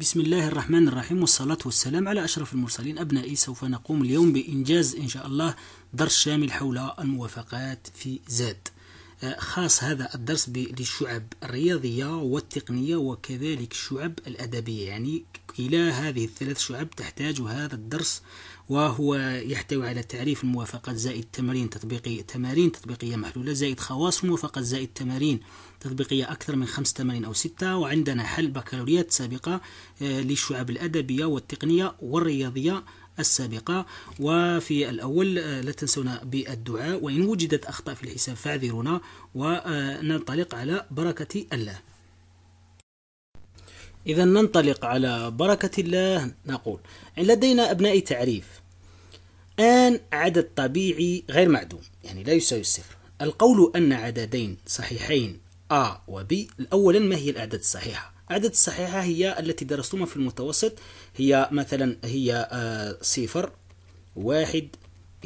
بسم الله الرحمن الرحيم والصلاة والسلام على أشرف المرسلين أبنائي سوف نقوم اليوم بإنجاز إن شاء الله درس شامل حول الموافقات في زاد آه، خاص هذا الدرس بالشعب الرياضية والتقنية وكذلك الشعب الأدبية يعني كلا هذه الثلاث شعب تحتاج هذا الدرس وهو يحتوي على تعريف الموافقات زائد تمارين تطبيقية تمارين تطبيقية محلولة زائد خواص الموافقات زائد تمارين تطبيقية أكثر من خمس تمارين أو ستة وعندنا حل بكالوريات سابقة للشعب آه، الأدبية والتقنية والرياضية السابقة وفي الأول آه، لا تنسونا بالدعاء وإن وجدت أخطاء في الحساب فاعذرونا وننطلق على بركة الله إذا ننطلق على بركة الله نقول لدينا أبناء تعريف آن عدد طبيعي غير معدوم يعني لا يساوي الصفر القول أن عددين صحيحين A و B أولا ما هي الأعداد الصحيحة عدد الصحيحة هي التي درستم في المتوسط هي مثلا هي آه، صفر واحد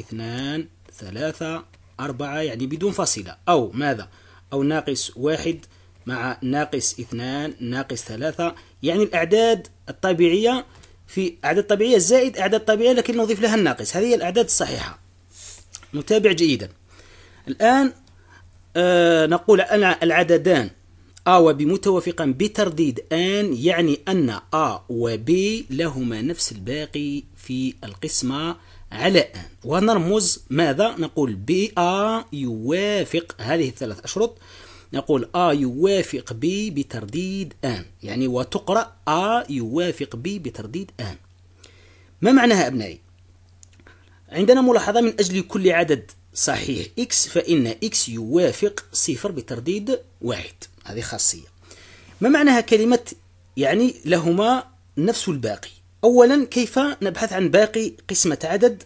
اثنان ثلاثة أربعة يعني بدون فاصلة أو ماذا أو ناقص واحد مع ناقص اثنان ناقص ثلاثة يعني الأعداد الطبيعية في أعداد طبيعية زائد أعداد طبيعية لكن نضيف لها الناقص هذه هي الأعداد الصحيحة نتابع جيدا الآن آه نقول العددان A ب متوافقا بترديد أن يعني أن A ب لهما نفس الباقي في القسمة على أن ونرمز ماذا؟ نقول B A يوافق هذه الثلاث أشرط نقول A يوافق B بترديد أن يعني وتقرأ A يوافق B بترديد أن ما معناها أبنائي؟ عندنا ملاحظة من أجل كل عدد صحيح x فإن x يوافق صفر بترديد واحد هذه خاصية ما معناها كلمة يعني لهما نفس الباقي أولا كيف نبحث عن باقي قسمة عدد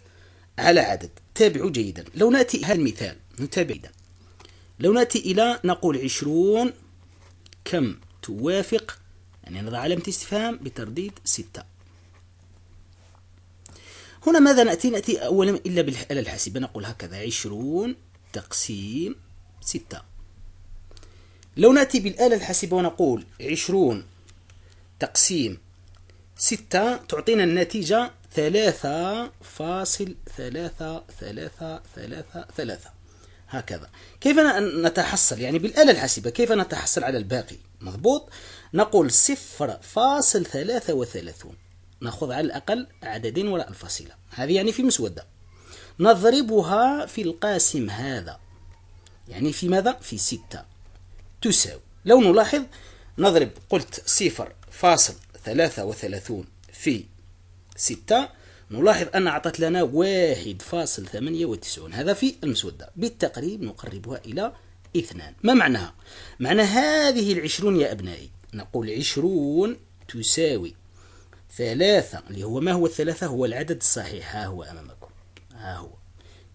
على عدد تابعوا جيدا لو نأتي هذا المثال نتابع جيدا لو نأتي إلى نقول عشرون كم توافق يعني نضع علامة استفهام بترديد ستة هنا ماذا نأتي نأتي أولا إلا بالآلة الحاسبة نقول هكذا عشرون تقسيم ستة لو نأتي بالآلة الحاسبة ونقول عشرون تقسيم ستة تعطينا النتيجة ثلاثة فاصل ثلاثة ثلاثة ثلاثة ثلاثة هكذا كيف نتحصل يعني بالآلة الحاسبة كيف نتحصل على الباقي مضبوط نقول صفر فاصل ثلاثة وثلاثون نأخذ على الأقل عددين وراء الفاصلة هذه يعني في مسودة نضربها في القاسم هذا يعني في ماذا؟ في ستة تساوي لو نلاحظ نضرب قلت صفر فاصل ثلاثة وثلاثون في ستة نلاحظ أن أعطت لنا واحد فاصل ثمانية وتسعون هذا في المسودة بالتقريب نقربها إلى اثنان ما معناها؟ معنى هذه العشرون يا أبنائي نقول عشرون تساوي ثلاثة اللي هو ما هو الثلاثة هو العدد الصحيح ها هو أمامكم ها هو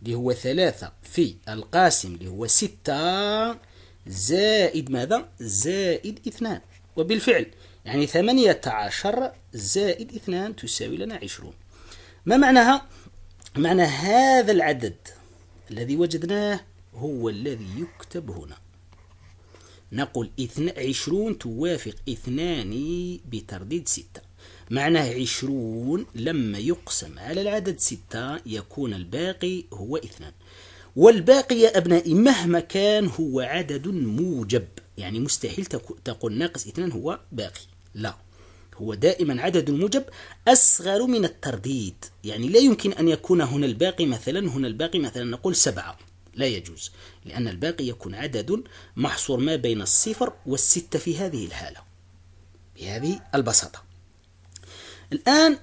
اللي هو ثلاثة في القاسم اللي هو ستة زائد ماذا؟ زائد اثنان وبالفعل يعني ثمانية عشر زائد اثنان تساوي لنا عشرون ما معناها؟ معنى هذا العدد الذي وجدناه هو الذي يكتب هنا نقول اثنى عشرون توافق اثنان بترديد ستة معناه عشرون لما يقسم على العدد ستة يكون الباقي هو اثنان والباقي يا أبنائي مهما كان هو عدد موجب يعني مستحيل تقول ناقص اثنان هو باقي لا هو دائما عدد موجب أصغر من الترديد يعني لا يمكن أن يكون هنا الباقي مثلا هنا الباقي مثلا نقول سبعة لا يجوز لأن الباقي يكون عدد محصور ما بين الصفر والستة في هذه الحالة بهذه البساطة الآن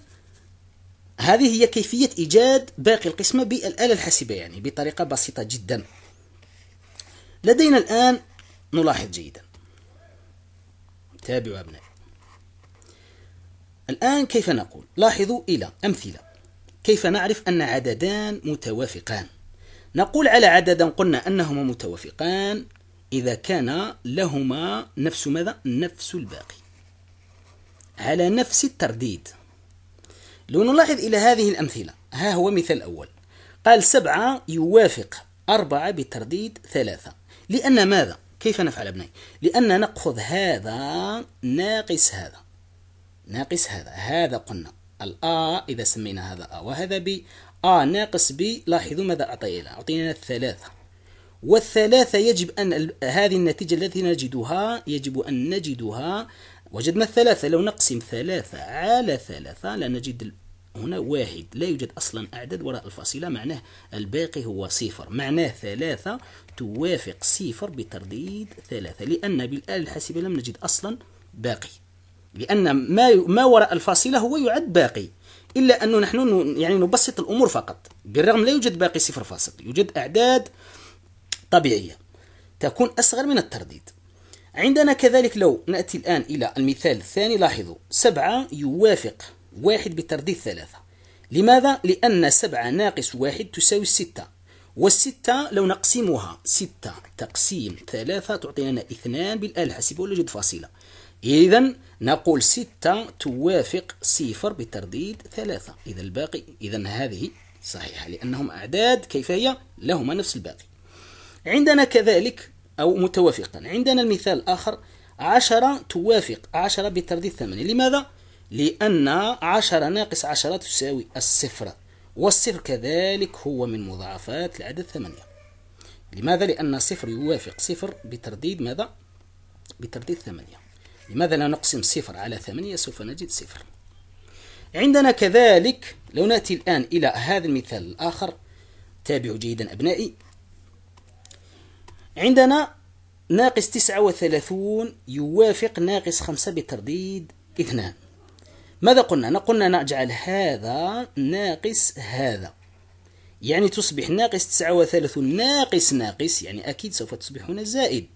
هذه هي كيفية إيجاد باقي القسمة بالآلة الحاسبة يعني بطريقة بسيطة جدا لدينا الآن نلاحظ جيدا تابعوا أبنائي الآن كيف نقول لاحظوا إلى أمثلة كيف نعرف أن عددان متوافقان نقول على عدد قلنا أنهما متوافقان إذا كان لهما نفس ماذا؟ نفس الباقي على نفس الترديد لو نلاحظ إلى هذه الأمثلة ها هو مثال أول قال سبعة يوافق أربعة بترديد ثلاثة لأن ماذا؟ كيف نفعل ابني؟ لأن نأخذ هذا ناقص هذا ناقص هذا هذا قلنا الآ إذا سمينا هذا آ وهذا ب آ ناقص ب لاحظوا ماذا أعطينا أعطينا الثلاثة والثلاثة يجب أن هذه النتيجة التي نجدها يجب أن نجدها وجدنا الثلاثة لو نقسم ثلاثة على ثلاثة لنجد هنا واحد لا يوجد أصلا أعداد وراء الفاصلة معناه الباقي هو صفر معناه ثلاثة توافق صفر بترديد ثلاثة لأن بالآلة الحاسبة لم نجد أصلا باقي لأن ما ما وراء الفاصلة هو يعد باقي إلا أنه نحن يعني نبسط الأمور فقط بالرغم لا يوجد باقي صفر فاصل يوجد أعداد طبيعية تكون أصغر من الترديد عندنا كذلك لو نأتي الآن إلى المثال الثاني لاحظوا سبعة يوافق واحد بترديد ثلاثة لماذا؟ لأن سبعة ناقص واحد تساوي ستة والستة لو نقسمها ستة تقسيم ثلاثة تعطينا اثنان بالآلة حسب ولا جد فاصلة إذا نقول ستة توافق صفر بترديد ثلاثة إذا الباقي إذا هذه صحيحة لأنهم أعداد كيف هي لهما نفس الباقي عندنا كذلك أو متوافقا عندنا المثال الآخر عشرة توافق عشرة بترديد ثمانية لماذا؟ لأن عشرة ناقص عشرة تساوي الصفر والصفر كذلك هو من مضاعفات العدد ثمانية لماذا؟ لأن صفر يوافق صفر بترديد ماذا؟ بترديد ثمانية لماذا لا نقسم صفر على ثمانية سوف نجد صفر عندنا كذلك لو نأتي الآن إلى هذا المثال الآخر تابعوا جيدا أبنائي عندنا ناقص تسعة وثلاثون يوافق ناقص خمسة بترديد اثنان ماذا قلنا؟ نقولنا نجعل هذا ناقص هذا يعني تصبح ناقص تسعة وثلاثون ناقص ناقص يعني أكيد سوف تصبح هنا زائد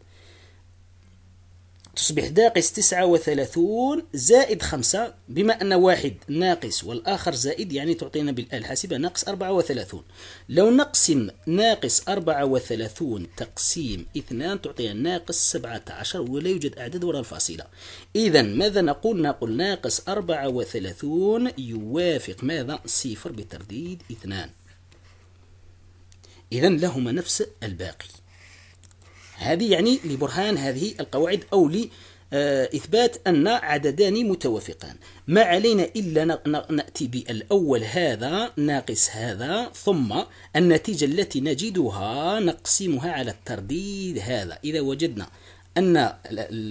تصبح ناقص 39 زائد 5 بما أن واحد ناقص والآخر زائد يعني تعطينا بالآلة ناقص 34 لو نقسم ناقص 34 تقسيم 2 تعطينا ناقص 17 ولا يوجد أعداد وراء الفاصلة إذا ماذا نقول نقول ناقص 34 يوافق ماذا صفر بترديد 2 إذا لهما نفس الباقي هذه يعني لبرهان هذه القواعد أو لإثبات أن عددان متوافقان ما علينا إلا نأتي بالأول هذا ناقص هذا ثم النتيجة التي نجدها نقسمها على الترديد هذا إذا وجدنا أن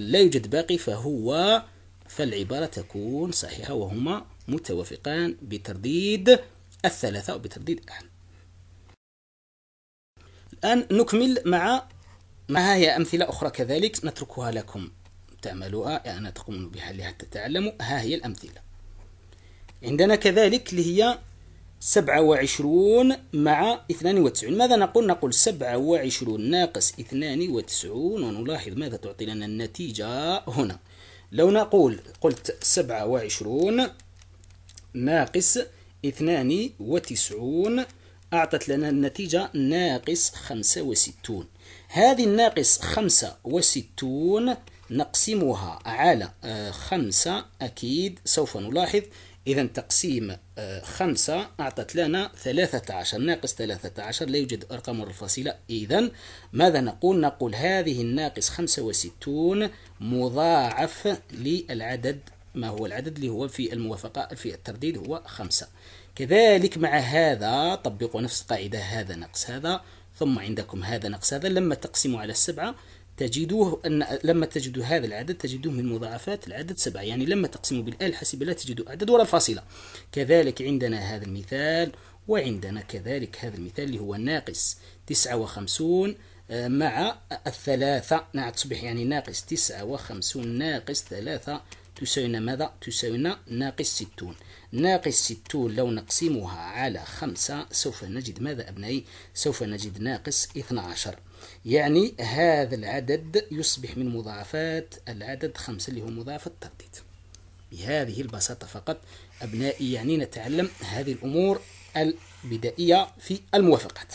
لا يوجد باقي فهو فالعبارة تكون صحيحة وهما متوافقان بترديد الثلاثة أو بترديد أحد الآن نكمل مع معها هي أمثلة أخرى كذلك نتركها لكم تعملوها يعني تقومون بها حتى تعلموا ها هي الأمثلة عندنا كذلك اللي هي سبعة وعشرون مع اثنان وتسعون ماذا نقول؟ نقول سبعة وعشرون ناقص اثنان وتسعون ونلاحظ ماذا تعطي لنا النتيجة هنا لو نقول قلت سبعة وعشرون ناقص اثنان وتسعون أعطت لنا النتيجة ناقص خمسة وستون هذه الناقص خمسة وستون نقسمها على آه، خمسة أكيد سوف نلاحظ إذا تقسيم آه، خمسة أعطت لنا ثلاثة عشر ناقص ثلاثة عشر لا يوجد أرقام الفاصلة إذا ماذا نقول نقول هذه الناقص خمسة وستون مضاعف للعدد ما هو العدد اللي هو في الموافقة في الترديد هو خمسة كذلك مع هذا طبقوا نفس القاعدة هذا ناقص هذا ثم عندكم هذا نقص هذا لما تقسموا على السبعة تجدوه أن لما تجدوا هذا العدد تجدوه من مضاعفات العدد سبعة يعني لما تقسموا بالآل الحاسبة لا تجدوا عدد ولا فاصلة كذلك عندنا هذا المثال وعندنا كذلك هذا المثال اللي هو ناقص تسعة وخمسون آه، مع الثلاثة نعم تصبح يعني ناقص تسعة وخمسون ناقص ثلاثة تساوينا ماذا؟ تساوينا ناقص ستون ناقص ستون لو نقسمها على خمسة سوف نجد ماذا أبنائي؟ سوف نجد ناقص 12 يعني هذا العدد يصبح من مضاعفات العدد خمسة اللي هو مضاعف التردد بهذه البساطة فقط أبنائي يعني نتعلم هذه الأمور البدائية في الموافقات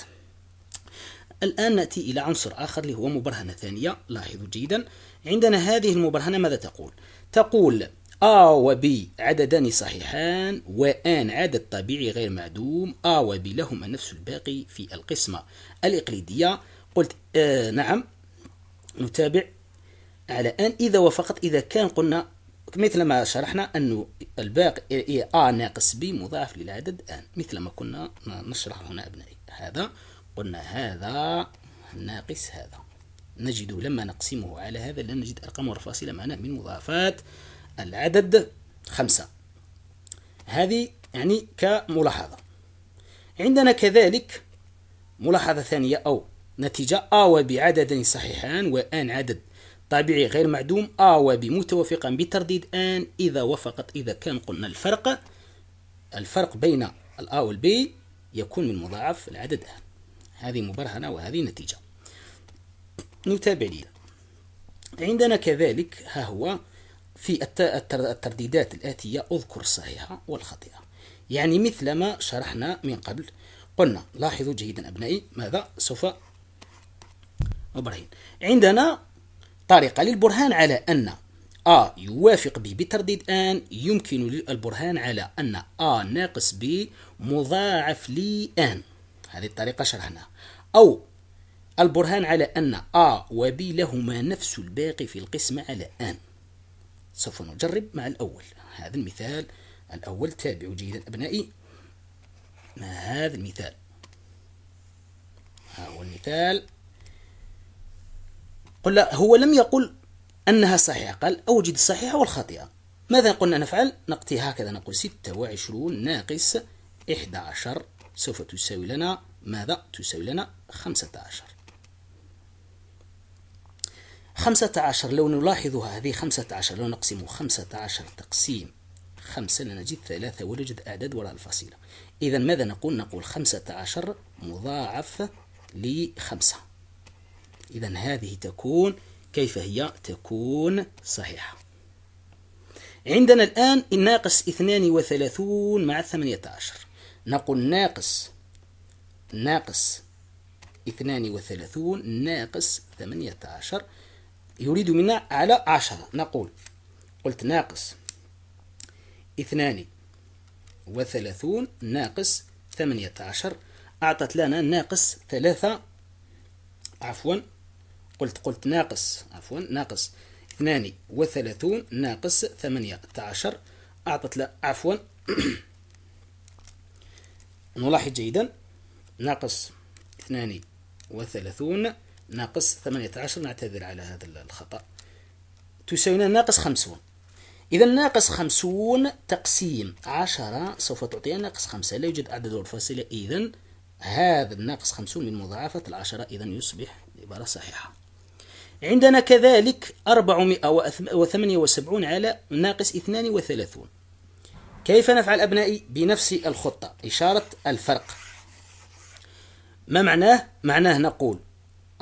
الآن نأتي إلى عنصر آخر اللي هو مبرهنة ثانية لاحظوا جيدا عندنا هذه المبرهنة ماذا تقول؟ تقول A و B عددان صحيحان و N عدد طبيعي غير معدوم A و B لهما نفس الباقي في القسمة الإقليدية قلت آه نعم نتابع على آن إذا وفقت إذا كان قلنا مثل ما شرحنا أنه الباقي إيه، A ناقص B مضاعف للعدد آن مثل ما كنا نشرح هنا أبنائي هذا قلنا هذا ناقص هذا نجده لما نقسمه على هذا لن نجد أرقام والفاصلة معنا من مضاعفات العدد خمسة هذه يعني كملاحظة عندنا كذلك ملاحظة ثانية أو نتيجة آ وبعدد صحيحان وآن عدد طبيعي غير معدوم آ وب بترديد آن إذا وفقت إذا كان قلنا الفرق الفرق بين الآ والبي يكون من مضاعف العدد آن هذه مبرهنة وهذه نتيجة نتابع لي. عندنا كذلك ها هو في الترديدات الآتية أذكر الصحيحة والخطيئة يعني مثل ما شرحنا من قبل قلنا لاحظوا جيدا أبنائي ماذا سوف أبرهن عندنا طريقة للبرهان على أن أ يوافق ب بترديد أن يمكن البرهان على أن أ ناقص ب مضاعف لأن هذه الطريقة شرحناها أو البرهان على أن A و B لهما نفس الباقي في القسمة على أن سوف نجرب مع الأول هذا المثال الأول تابعوا جيدا أبنائي ما هذا المثال ها هو المثال قل هو لم يقل أنها صحيحة قال أوجد الصحيحة والخاطئة ماذا قلنا نفعل؟ نقضي هكذا نقول 26 ناقص 11 سوف تساوي لنا ماذا؟ تساوي لنا 15 15 لو نلاحظها هذه 15 لو نقسم 15 تقسيم 5 لنجد ثلاثة ونجد أعداد وراء الفصيلة إذا ماذا نقول نقول 15 مضاعف لخمسة إذا هذه تكون كيف هي تكون صحيحة عندنا الآن ناقص 32 مع 18 نقول ناقص ناقص 32 ناقص 18 يريد منا على عشرة نقول قلت ناقص اثنان وثلاثون ناقص ثمانية عشر أعطت لنا ناقص ثلاثة عفوا قلت قلت ناقص عفوا ناقص اثنان وثلاثون ناقص ثمانية عشر أعطت لنا عفوا نلاحظ جيدا ناقص اثنان وثلاثون ناقص 18 نعتذر على هذا الخطأ تساوينا ناقص 50 إذا ناقص 50 تقسيم 10 سوف تعطينا ناقص 5 لا يوجد أعداد الفاصلة إذا هذا الناقص 50 من مضاعفة العشرة إذا يصبح عبارة صحيحة عندنا كذلك 478 على ناقص 32 كيف نفعل أبنائي بنفس الخطة إشارة الفرق ما معناه؟ معناه نقول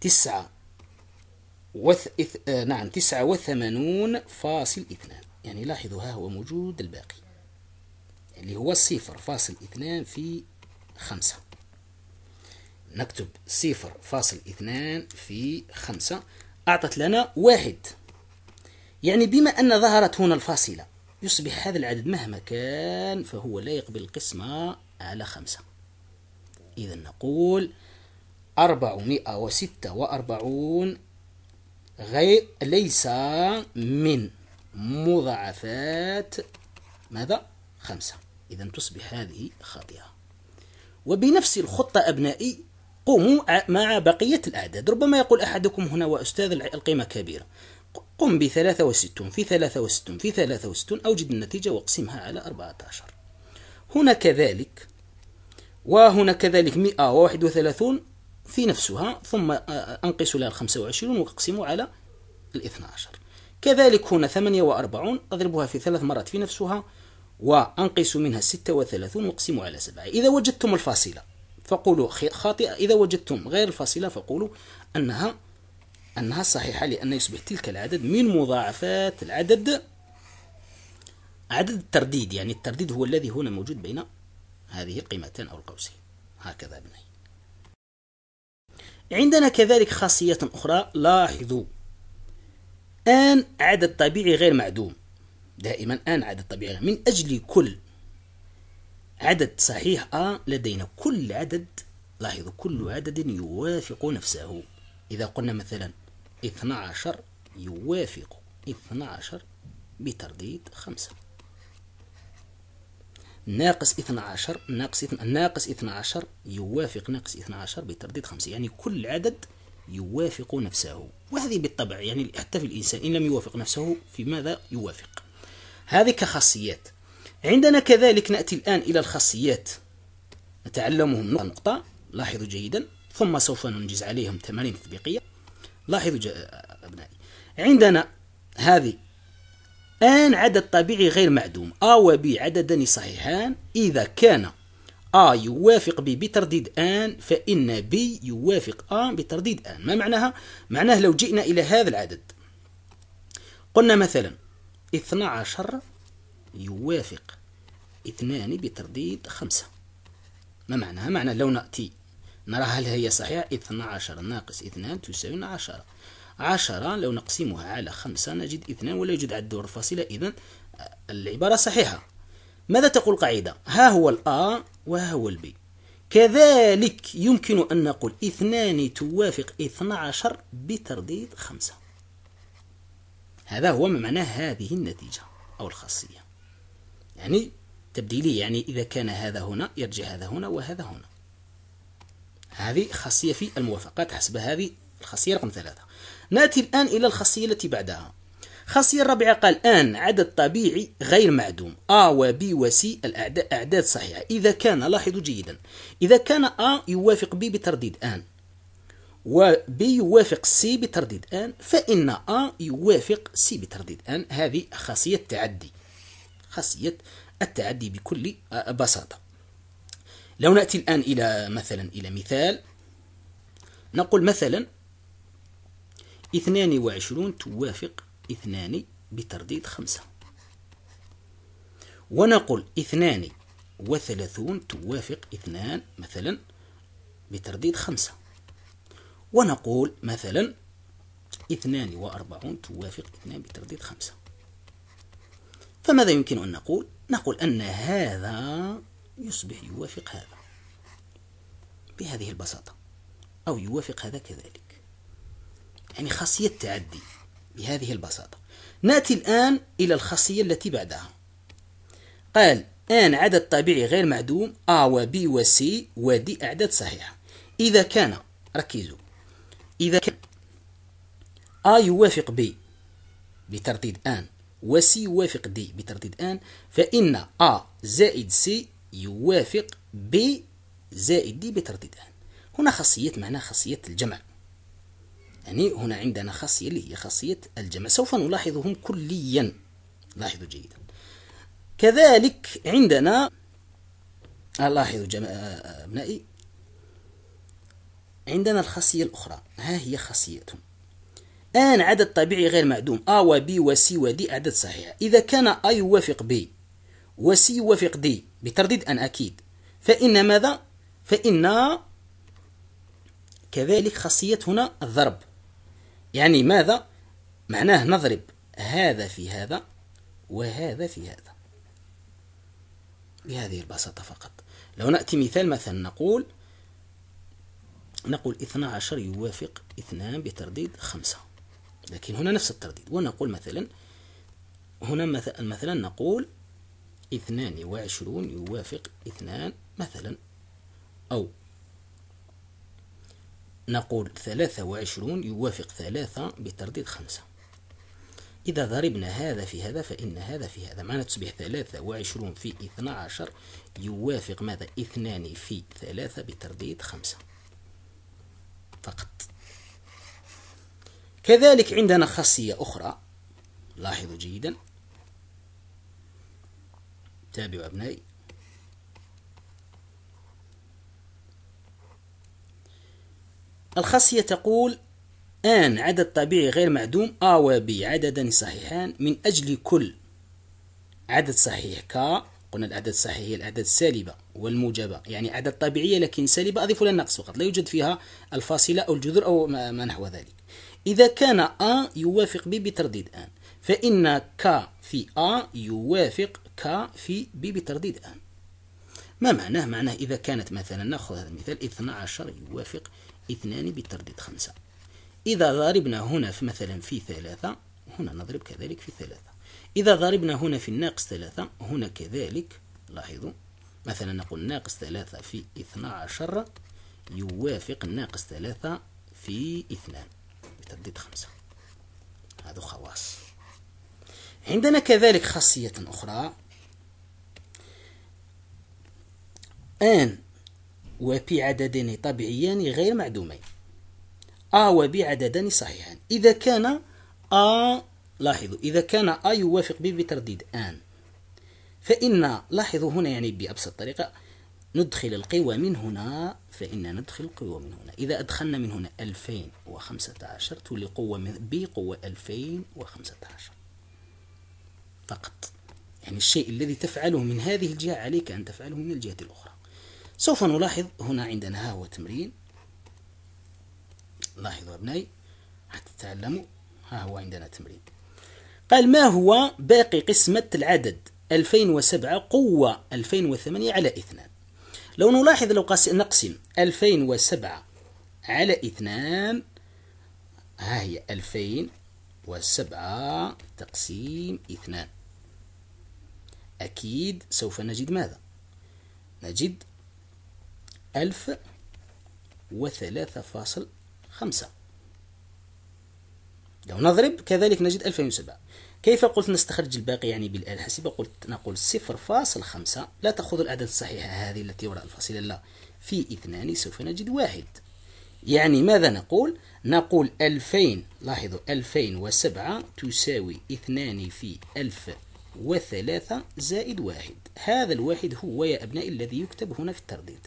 تسعة وث... إث... آه نعم تسعة وثمانون فاصل اثنان يعني لاحظوا ها هو موجود الباقي اللي هو صفر فاصل اثنان في خمسة نكتب صفر فاصل اثنان في خمسة أعطت لنا واحد يعني بما أن ظهرت هنا الفاصلة يصبح هذا العدد مهما كان فهو لا يقبل القسمة على خمسة إذا نقول أربعمائة وستة وأربعون غير ليس من مضاعفات ماذا؟ خمسة إذا تصبح هذه خاطئة وبنفس الخطة أبنائي قوموا مع بقية الأعداد ربما يقول أحدكم هنا وأستاذ القيمة كبيرة قم ب 63 في 63 في 63 أوجد النتيجة واقسمها على 14 هنا كذلك وهنا كذلك 131 في نفسها ثم آه، آه، أنقص لها 25 واقسموا على ال 12 كذلك هنا 48 أضربها في ثلاث مرات في نفسها وأنقص منها 36 وأقسم على 7 إذا وجدتم الفاصلة فقولوا خاطئة إذا وجدتم غير الفاصلة فقولوا أنها أنها صحيحة لأن يصبح تلك العدد من مضاعفات العدد عدد الترديد يعني الترديد هو الذي هنا موجود بين هذه القيمتين أو القوسين هكذا بني عندنا كذلك خاصية أخرى لاحظوا آن عدد طبيعي غير معدوم دائما آن عدد طبيعي من أجل كل عدد صحيح أ لدينا كل عدد لاحظوا كل عدد يوافق نفسه إذا قلنا مثلا 12 يوافق 12 بترديد خمسة ناقص 12 ناقص ناقص 12 يوافق ناقص 12 بترديد 5 يعني كل عدد يوافق نفسه وهذه بالطبع يعني حتى في الإنسان إن لم يوافق نفسه في ماذا يوافق هذه كخاصيات عندنا كذلك نأتي الآن إلى الخاصيات نتعلمهم نقطة نقطة لاحظوا جيدا ثم سوف ننجز عليهم تمارين تطبيقية لاحظوا أبنائي عندنا هذه ان عدد طبيعي غير معدوم ا و ب عددان صحيحان إذا كان ا يوافق ب بترديد ان فإن ب يوافق ا بترديد ان ما معناها؟ معناه لو جئنا إلى هذا العدد قلنا مثلا 12 يوافق 2 بترديد 5 ما معناها؟ معنى لو نأتي نرى هل هي صحيحة 12 ناقص 2 تساوي 10 عشرة لو نقسمها على خمسة نجد اثنان ولا يوجد دور الفاصلة إذا آه، العبارة صحيحة ماذا تقول القاعدة؟ ها هو الأ وها هو البي كذلك يمكن أن نقول اثنان توافق 12 بترديد خمسة هذا هو ما معنى هذه النتيجة أو الخاصية يعني تبديلي يعني إذا كان هذا هنا يرجع هذا هنا وهذا هنا هذه خاصية في الموافقات حسب هذه الخاصية رقم ثلاثة نأتي الآن إلى الخاصية التي بعدها خاصية الرابعة قال آن عدد طبيعي غير معدوم A و B و C الأعداد صحيحة إذا كان لاحظوا جيدا إذا كان A يوافق B بترديد آن و B يوافق C بترديد آن فإن A يوافق C بترديد آن هذه خاصية التعدي خاصية التعدي بكل بساطة لو نأتي الآن إلى مثلا إلى مثال نقول مثلا اثنان وعشرون توافق اثنان بترديد خمسة ونقل اثنان وثلاثون توافق اثنان مثلا بترديد خمسة ونقول مثلا اثنان وأربعون توافق اثنان بترديد خمسة فماذا يمكن أن نقول؟ نقول أن هذا يصبح يوافق هذا بهذه البساطة أو يوافق هذا كذلك يعني خاصية التعدي بهذه البساطة نأتي الآن إلى الخاصية التي بعدها قال آن عدد طبيعي غير معدوم A و B و C و D أعداد صحيحة إذا كان ركزوا إذا كان A يوافق B بترتيب آن و C يوافق D بترتيب آن فإن A زائد C يوافق B زائد D بترتيب آن هنا خاصية معناها خاصية الجمع يعني هنا عندنا خاصية اللي هي خاصية الجمع سوف نلاحظهم كليا لاحظوا جيدا كذلك عندنا لاحظوا جمع أبنائي عندنا الخاصية الأخرى ها هي خاصيتهم آن عدد طبيعي غير معدوم أ و B و C و D أعداد صحيحة إذا كان أ يوافق بي و C يوافق دي بترديد أن أكيد فإن ماذا؟ فإن كذلك خاصية هنا الضرب يعني ماذا معناه نضرب هذا في هذا وهذا في هذا بهذه البساطة فقط لو نأتي مثال مثلا نقول نقول 12 يوافق 2 بترديد 5 لكن هنا نفس الترديد ونقول مثلا هنا مثلا مثلا نقول 22 يوافق 2 مثلا أو نقول ثلاثة وعشرون يوافق ثلاثة بترديد خمسة إذا ضربنا هذا في هذا فإن هذا في هذا معنى تصبح ثلاثة وعشرون في اثنا عشر يوافق ماذا اثنان في ثلاثة بترديد خمسة فقط كذلك عندنا خاصية أخرى لاحظوا جيدا تابعوا أبنائي الخاصية تقول آن عدد طبيعي غير معدوم ا و ب عددان صحيحان من أجل كل عدد صحيح ك قلنا الأعداد الصحيحة هي الأعداد السالبة والموجبة يعني أعداد طبيعية لكن سالبة أضيف لها النقص فقط لا يوجد فيها الفاصلة أو الجذر أو ما نحو ذلك إذا كان أ يوافق ب بترديد آن فإن ك في أ يوافق ك في ب بترديد آن ما معناه؟ معناه إذا كانت مثلا نأخذ هذا المثال 12 يوافق اثنان بالترديد خمسة إذا ضربنا هنا في مثلا في ثلاثة هنا نضرب كذلك في ثلاثة إذا ضربنا هنا في الناقص ثلاثة هنا كذلك لاحظوا مثلا نقول ناقص ثلاثة في اثنا عشر يوافق ناقص ثلاثة في اثنان بترديد خمسة هذا خواص عندنا كذلك خاصية أخرى أن وبي عددين طبيعيان غير معدومين أ وب عددان صحيحان إذا كان أ لاحظوا إذا كان أ يوافق ب بترديد آن فإن لاحظوا هنا يعني بأبسط طريقة ندخل القوى من هنا فإن ندخل القوى من هنا إذا أدخلنا من هنا 2015 تولي قوة ب قوة 2015 فقط يعني الشيء الذي تفعله من هذه الجهة عليك أن تفعله من الجهة الأخرى سوف نلاحظ هنا عندنا ها هو تمرين لاحظوا أبنائي حتى تتعلموا ها هو عندنا تمرين قال ما هو باقي قسمة العدد 2007 قوة 2008 على 2 لو نلاحظ لو نقسم 2007 على 2 ها هي 2007 تقسيم 2 أكيد سوف نجد ماذا؟ نجد ألف وثلاثة فاصل خمسة لو نضرب كذلك نجد وسبعة كيف قلت نستخرج الباقي يعني بالآلة الحاسبة قلت نقول صفر فاصل خمسة لا تأخذ الأعداد الصحيحة هذه التي وراء الفاصلة لا في اثنان سوف نجد واحد يعني ماذا نقول نقول ألفين لاحظوا ألفين وسبعة تساوي اثنان في ألف وثلاثة زائد واحد هذا الواحد هو يا أبنائي الذي يكتب هنا في الترديد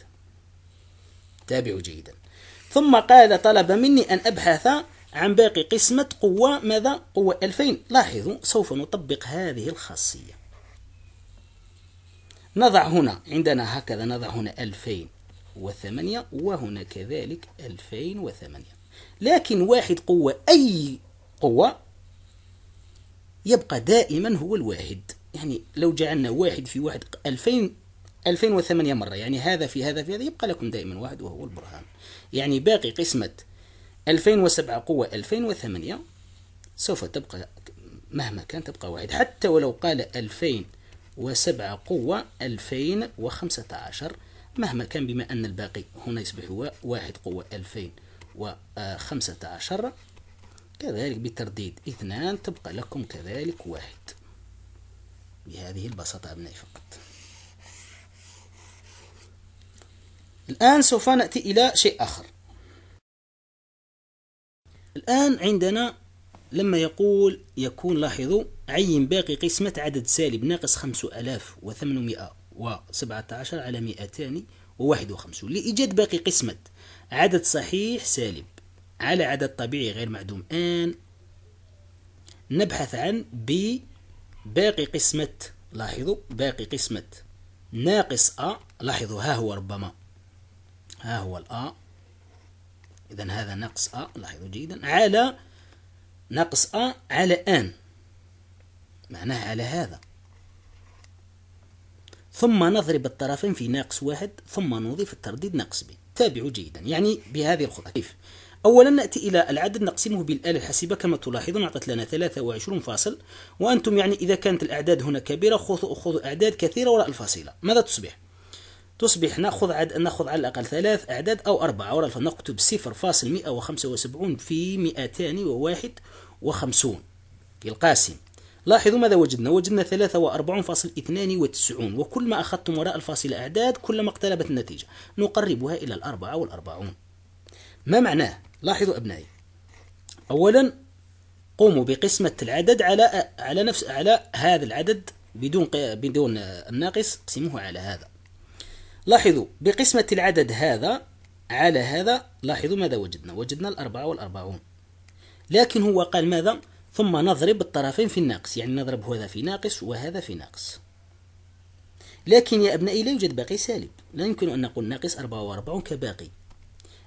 تابعوا جيدا ثم قال طلب مني أن أبحث عن باقي قسمة قوة ماذا؟ قوة 2000 لاحظوا سوف نطبق هذه الخاصية نضع هنا عندنا هكذا نضع هنا 2008 وهنا كذلك 2008 لكن واحد قوة أي قوة يبقى دائما هو الواحد يعني لو جعلنا واحد في واحد 2000 2008 مرة يعني هذا في هذا في هذا يبقى لكم دائما واحد وهو البرهان يعني باقي قسمة 2007 قوة 2008 سوف تبقى مهما كان تبقى واحد حتى ولو قال 2007 قوة 2015 مهما كان بما أن الباقي هنا يصبح هو واحد قوة 2015 كذلك بترديد اثنان تبقى لكم كذلك واحد بهذه البساطة أبنائي فقط الآن سوف نأتي إلى شيء آخر الآن عندنا لما يقول يكون لاحظوا عين باقي قسمة عدد سالب ناقص 5817 على 251 لإيجاد باقي قسمة عدد صحيح سالب على عدد طبيعي غير معدوم آن نبحث عن ب باقي قسمة لاحظوا باقي قسمة ناقص أ لاحظوا ها هو ربما ها هو الأ إذا هذا نقص أ لاحظوا جيدا على نقص أ على أن معناه على هذا ثم نضرب الطرفين في ناقص واحد ثم نضيف الترديد ناقص ب تابعوا جيدا يعني بهذه الخطة كيف؟ أولا نأتي إلى العدد نقسمه بالآلة الحاسبة كما تلاحظون أعطت لنا 23 فاصل وأنتم يعني إذا كانت الأعداد هنا كبيرة خذوا أعداد كثيرة وراء الفاصلة ماذا تصبح؟ تصبح ناخذ عد... ناخذ على الاقل ثلاث اعداد او اربعه ورا فنكتب 0.175 في 251 في القاسم لاحظوا ماذا وجدنا وجدنا 43.92 وكل ما أخذتم وراء الفاصل أعداد كلما اقتربت النتيجة نقربها إلى الأربعة والأربعون ما معناه لاحظوا أبنائي أولا قوموا بقسمة العدد على على نفس على هذا العدد بدون بدون الناقص قسموه على هذا لاحظوا بقسمة العدد هذا على هذا لاحظوا ماذا وجدنا وجدنا الأربعة والأربعون لكن هو قال ماذا ثم نضرب الطرفين في الناقص يعني نضرب هذا في ناقص وهذا في ناقص لكن يا أبنائي لا يوجد باقي سالب لا يمكن أن نقول ناقص 44 كباقي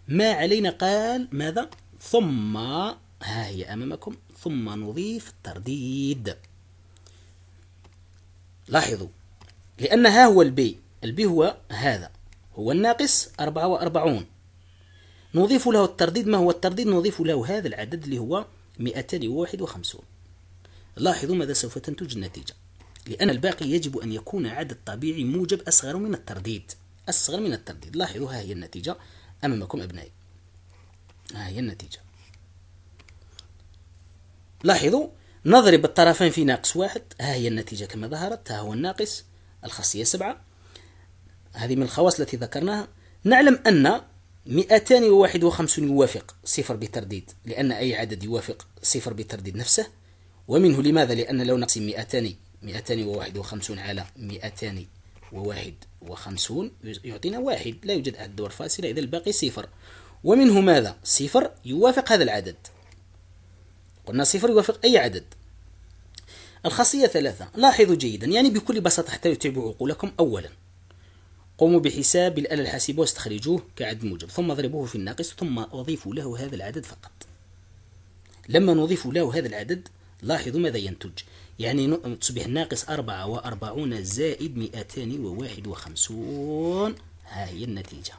ما علينا قال ماذا ثم ها هي أمامكم ثم نضيف الترديد لاحظوا لأن ها هو البي البي هو هذا هو الناقص 44 نضيف له الترديد ما هو الترديد نضيف له هذا العدد اللي هو 251 لاحظوا ماذا سوف تنتج النتيجة لأن الباقي يجب أن يكون عدد طبيعي موجب أصغر من الترديد أصغر من الترديد لاحظوا ها هي النتيجة أمامكم أبنائي ها هي النتيجة لاحظوا نضرب الطرفين في ناقص واحد ها هي النتيجة كما ظهرت ها هو الناقص الخاصية سبعة هذه من الخواص التي ذكرناها نعلم أن 251 يوافق صفر بترديد لأن أي عدد يوافق صفر بترديد نفسه ومنه لماذا لأن لو نقسم 200 251 على 251 يعطينا واحد لا يوجد عدد دور فاصلة إذا الباقي صفر ومنه ماذا صفر يوافق هذا العدد قلنا صفر يوافق أي عدد الخاصية ثلاثة لاحظوا جيدا يعني بكل بساطة حتى يتعبوا عقولكم أولا قوموا بحساب الآلة الحاسبة واستخرجوه كعدد موجب ثم اضربوه في الناقص ثم أضيفوا له هذا العدد فقط لما نضيف له هذا العدد لاحظوا ماذا ينتج يعني تصبح ناقص أربعة وأربعون زائد مئتان وواحد وخمسون ها هي النتيجة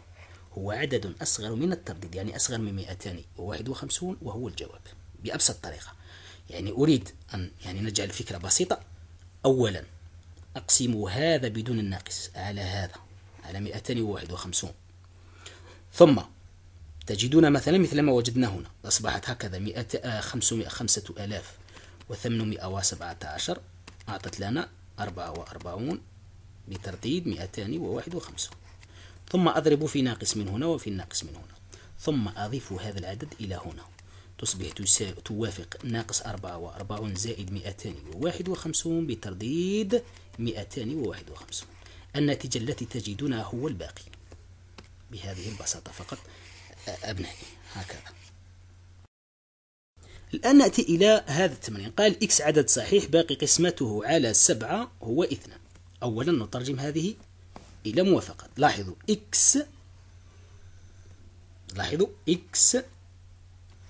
هو عدد أصغر من الترديد يعني أصغر من 251 وهو الجواب بأبسط طريقة يعني أريد أن يعني نجعل الفكرة بسيطة أولا أقسم هذا بدون الناقص على هذا على 251 ثم تجدون مثلا مثل ما وجدنا هنا أصبحت هكذا 200 500 آه، أعطت لنا 44 بترتيب 251 ثم أضرب في ناقص من هنا وفي الناقص من هنا ثم أضيف هذا العدد إلى هنا تصبح توافق ناقص 44 زائد 251 بترديد 251 النتيجة التي تجدونها هو الباقي بهذه البساطة فقط أبنائي هكذا الآن نأتي إلى هذا التمرين قال إكس عدد صحيح باقي قسمته على سبعة هو اثنان أولا نترجم هذه إلى موافقة لاحظوا إكس لاحظوا إكس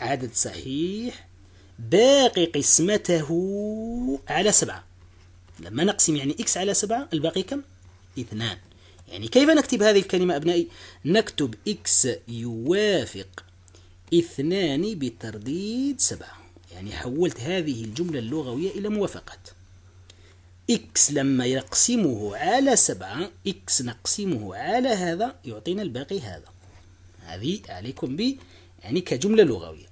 عدد صحيح باقي قسمته على سبعة لما نقسم يعني إكس على سبعة الباقي كم؟ اثنان يعني كيف نكتب هذه الكلمة أبنائي؟ نكتب إكس يوافق اثنان بترديد سبعة يعني حولت هذه الجملة اللغوية إلى موافقة إكس لما يقسمه على سبعة إكس نقسمه على هذا يعطينا الباقي هذا هذه عليكم ب يعني كجملة لغوية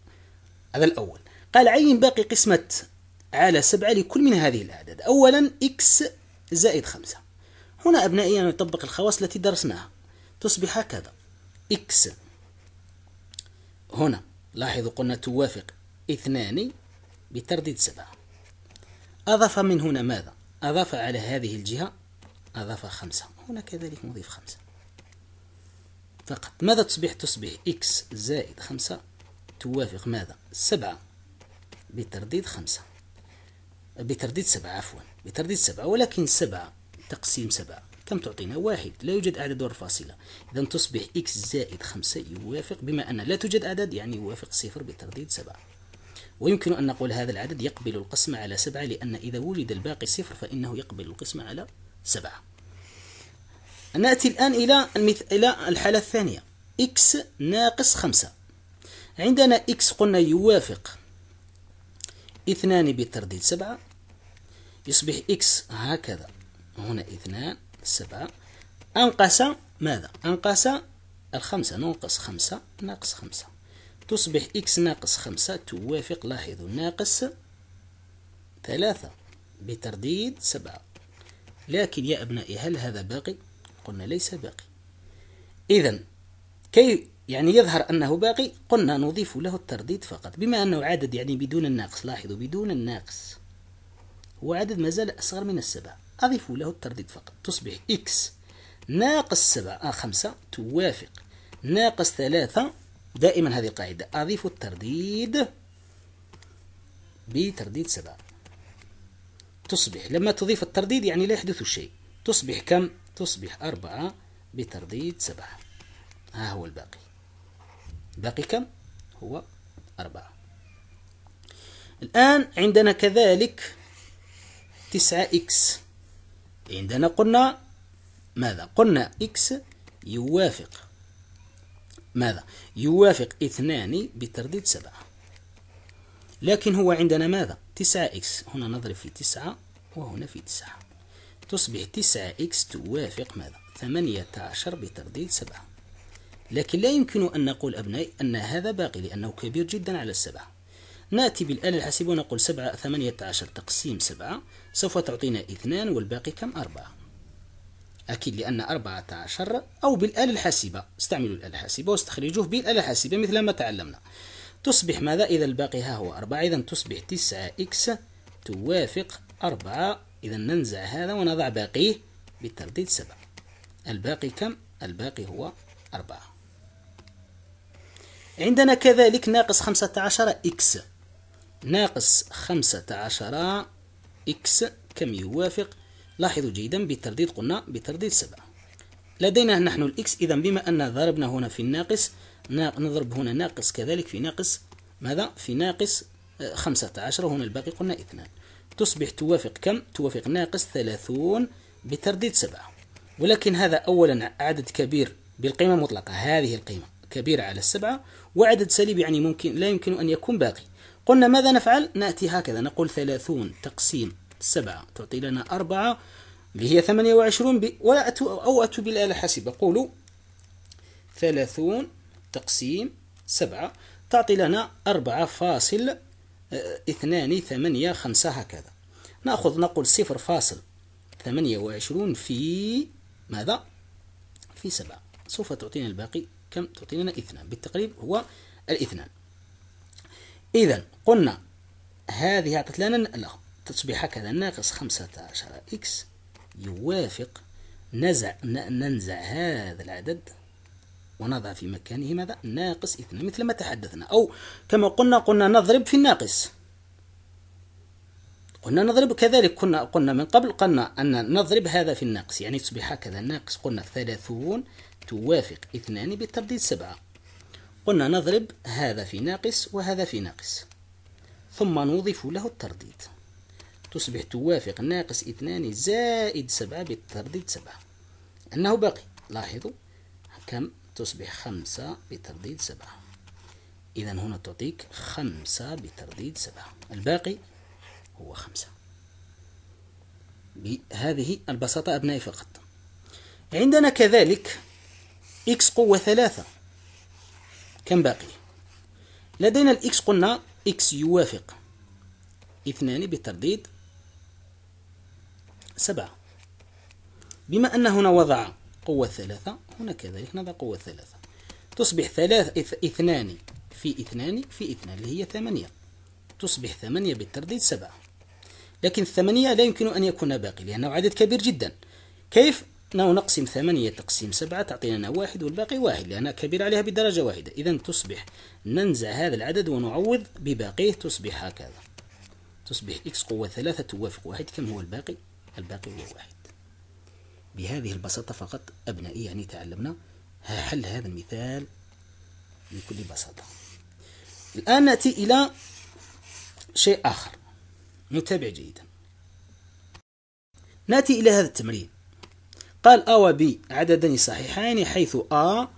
هذا الأول قال عين باقي قسمة على سبعة لكل من هذه الأعداد أولا إكس زائد خمسة هنا أبنائي أنا أطبق الخواص التي درسناها تصبح هكذا إكس هنا لاحظوا قلنا توافق اثنان بترديد سبعة أضاف من هنا ماذا؟ أضاف على هذه الجهة أضاف خمسة هنا كذلك نضيف خمسة فقط ماذا تصبح؟ تصبح إكس زائد خمسة توافق ماذا؟ سبعة بترديد خمسة بترديد سبعة عفوا بترديد سبعة ولكن سبعة تقسيم سبعة كم تعطينا واحد لا يوجد أعداد ولا فاصلة إذا تصبح إكس زائد خمسة يوافق بما أن لا توجد أعداد يعني يوافق صفر بترديد سبعة ويمكن أن نقول هذا العدد يقبل القسمة على سبعة لأن إذا وجد الباقي صفر فإنه يقبل القسمة على سبعة نأتي الآن إلى المث... إلى الحالة الثانية إكس ناقص خمسة عندنا إكس قلنا يوافق اثنان بترديد سبعة يصبح إكس هكذا هنا اثنان سبعة أنقص ماذا؟ أنقص الخمسة ننقص خمسة ناقص خمسة تصبح إكس ناقص خمسة توافق لاحظوا ناقص ثلاثة بترديد سبعة لكن يا أبنائي هل هذا باقي؟ قلنا ليس باقي إذا كي يعني يظهر أنه باقي قلنا نضيف له الترديد فقط بما أنه عدد يعني بدون الناقص لاحظوا بدون الناقص هو عدد ما زال أصغر من السبعة أضيف له الترديد فقط تصبح إكس ناقص سبعة آه خمسة توافق ناقص ثلاثة دائما هذه القاعدة أضيف الترديد بترديد سبعة تصبح لما تضيف الترديد يعني لا يحدث شيء تصبح كم؟ تصبح أربعة بترديد سبعة ها هو الباقي باقي كم؟ هو أربعة الآن عندنا كذلك تسعة إكس عندنا قلنا ماذا قلنا إكس يوافق ماذا يوافق اثنان بترديد سبعة لكن هو عندنا ماذا تسعة إكس هنا نضرب في تسعة وهنا في تسعة تصبح تسعة إكس توافق ماذا ثمانية عشر بترديد سبعة لكن لا يمكن أن نقول أبنائي أن هذا باقي لأنه كبير جدا على السبعة نأتي بالآلة الحاسبة ونقول سبعة ثمانية عشر تقسيم سبعة سوف تعطينا اثنان والباقي كم أربعة أكيد لأن أربعة عشر أو بالآلة الحاسبة استعملوا الآلة الحاسبة واستخرجوه بالآلة الحاسبة مثل ما تعلمنا تصبح ماذا إذا الباقي ها هو أربعة إذا تصبح تسعة إكس توافق أربعة إذا ننزع هذا ونضع باقيه بالترديد سبعة الباقي كم؟ الباقي هو أربعة عندنا كذلك ناقص خمسة عشر إكس ناقص خمسة عشر إكس كم يوافق لاحظوا جيدا بالترديد قلنا بترديد سبعة لدينا نحن الإكس إذا بما أن ضربنا هنا في الناقص نضرب هنا ناقص كذلك في ناقص ماذا في ناقص آه، خمسة عشر هنا الباقي قلنا اثنان تصبح توافق كم توافق ناقص ثلاثون بترديد سبعة ولكن هذا أولا عدد كبير بالقيمة المطلقة هذه القيمة كبيرة على السبعة وعدد سالب يعني ممكن لا يمكن أن يكون باقي قلنا ماذا نفعل نأتي هكذا نقول ثلاثون تقسيم سبعة تعطي لنا أربعة اللي هي ثمانية وعشرون ولا أتو أو أتوا بالآلة الحاسبة قولوا ثلاثون تقسيم سبعة تعطي لنا أربعة فاصل آه، اثنان ثمانية خمسة هكذا نأخذ نقول صفر فاصل ثمانية وعشرون في ماذا؟ في سبعة سوف تعطينا الباقي كم تعطينا اثنان بالتقريب هو الاثنان إذا قلنا هذه أعطت لنا تصبح هكذا ناقص خمسة عشر إكس يوافق نزع ننزع هذا العدد ونضع في مكانه ماذا؟ ناقص اثنان مثل ما تحدثنا أو كما قلنا قلنا نضرب في الناقص قلنا نضرب كذلك كنا قلنا من قبل قلنا أن نضرب هذا في الناقص يعني تصبح هكذا ناقص قلنا ثلاثون توافق اثنان بالترديد سبعة قلنا نضرب هذا في ناقص وهذا في ناقص ثم نضيف له الترديد تصبح توافق ناقص اثنان زائد سبعة بالترديد سبعة أنه باقي لاحظوا كم تصبح خمسة بترديد سبعة إذا هنا تعطيك خمسة بترديد سبعة الباقي هو خمسة بهذه البساطة أبنائي فقط عندنا كذلك إكس قوة ثلاثة كم باقي لدينا الإكس قلنا إكس يوافق اثنان بالترديد سبعة بما أن هنا وضع قوة ثلاثة هنا كذلك نضع قوة ثلاثة تصبح ثلاث اثنان في اثنان في اثنان اللي هي ثمانية تصبح ثمانية بالترديد سبعة لكن الثمانية لا يمكن أن يكون باقي لأنه عدد كبير جدا كيف نو نقسم ثمانية تقسيم سبعة تعطينا واحد والباقي واحد لأنها كبيرة عليها بدرجة واحدة إذا تصبح ننزع هذا العدد ونعوض بباقيه تصبح هكذا تصبح إكس قوة ثلاثة توافق واحد كم هو الباقي؟ الباقي هو واحد بهذه البساطة فقط أبنائي يعني تعلمنا حل هذا المثال بكل بساطة الآن نأتي إلى شيء آخر نتابع جيدا نأتي إلى هذا التمرين قال أ وبي عددان صحيحان حيث أ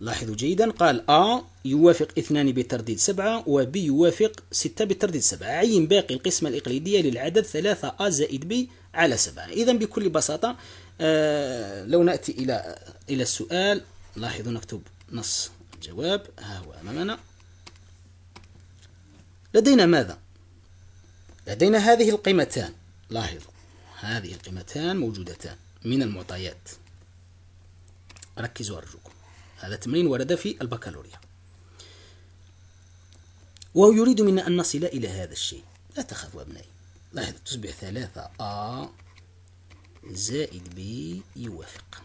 لاحظوا جيدا قال أ يوافق اثنان بترديد سبعة وبي يوافق ستة بترديد سبعة عين باقي القسمة الإقليدية للعدد ثلاثة أ زائد ب على سبعة إذا بكل بساطة آه، لو نأتي إلى إلى السؤال لاحظوا نكتب نص الجواب ها هو أمامنا لدينا ماذا؟ لدينا هذه القيمتان لاحظوا هذه القيمتان موجودتان من المعطيات ركزوا أرجوكم هذا تمرين ورد في البكالوريا وهو يريد منا أن نصل إلى هذا الشيء لا تخافوا أبنائي لاحظ تصبح ثلاثة أ زائد ب يوافق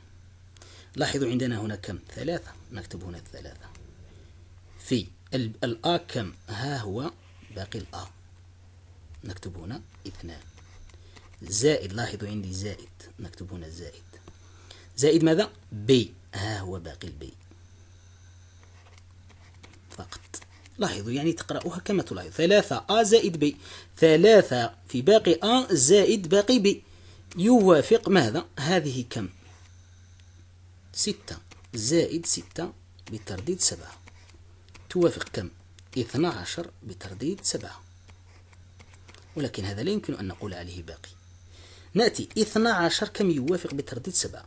لاحظوا عندنا هنا كم ثلاثة نكتب هنا الثلاثة في الآ كم ها هو باقي الآ نكتب هنا اثنان زائد لاحظوا عندي زائد نكتب هنا زائد زائد ماذا بي ها هو باقي البي فقط لاحظوا يعني تقرأوها كما تلاحظ ثلاثة أ زائد بي ثلاثة في باقي أ زائد باقي بي يوافق ماذا هذه كم ستة زائد ستة بترديد سبعة توافق كم عشر بترديد سبعة ولكن هذا لا يمكن أن نقول عليه باقي نأتي 12 كم يوافق بترديد 7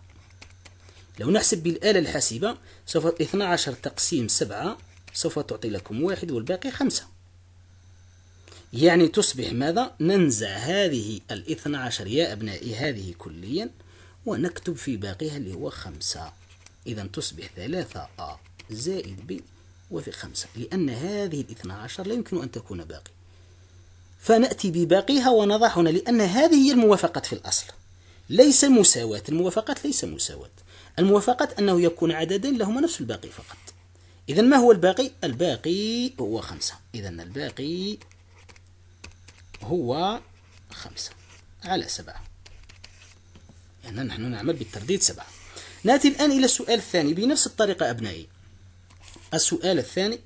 لو نحسب بالآلة الحاسبة سوف 12 تقسيم 7 سوف تعطي لكم واحد والباقي خمسة يعني تصبح ماذا؟ ننزع هذه ال عشر يا أبنائي هذه كليا ونكتب في باقيها اللي هو خمسة إذا تصبح ثلاثة أ زائد ب وفي خمسة لأن هذه ال عشر لا يمكن أن تكون باقي فنأتي بباقيها ونضع هنا لأن هذه هي الموافقات في الأصل ليس مساواة الموافقات ليس مساواة الموافقات أنه يكون عددين لهما نفس الباقي فقط إذا ما هو الباقي؟ الباقي هو خمسة إذا الباقي هو خمسة على سبعة لأن يعني نحن نعمل بالترديد سبعة نأتي الآن إلى السؤال الثاني بنفس الطريقة أبنائي السؤال الثاني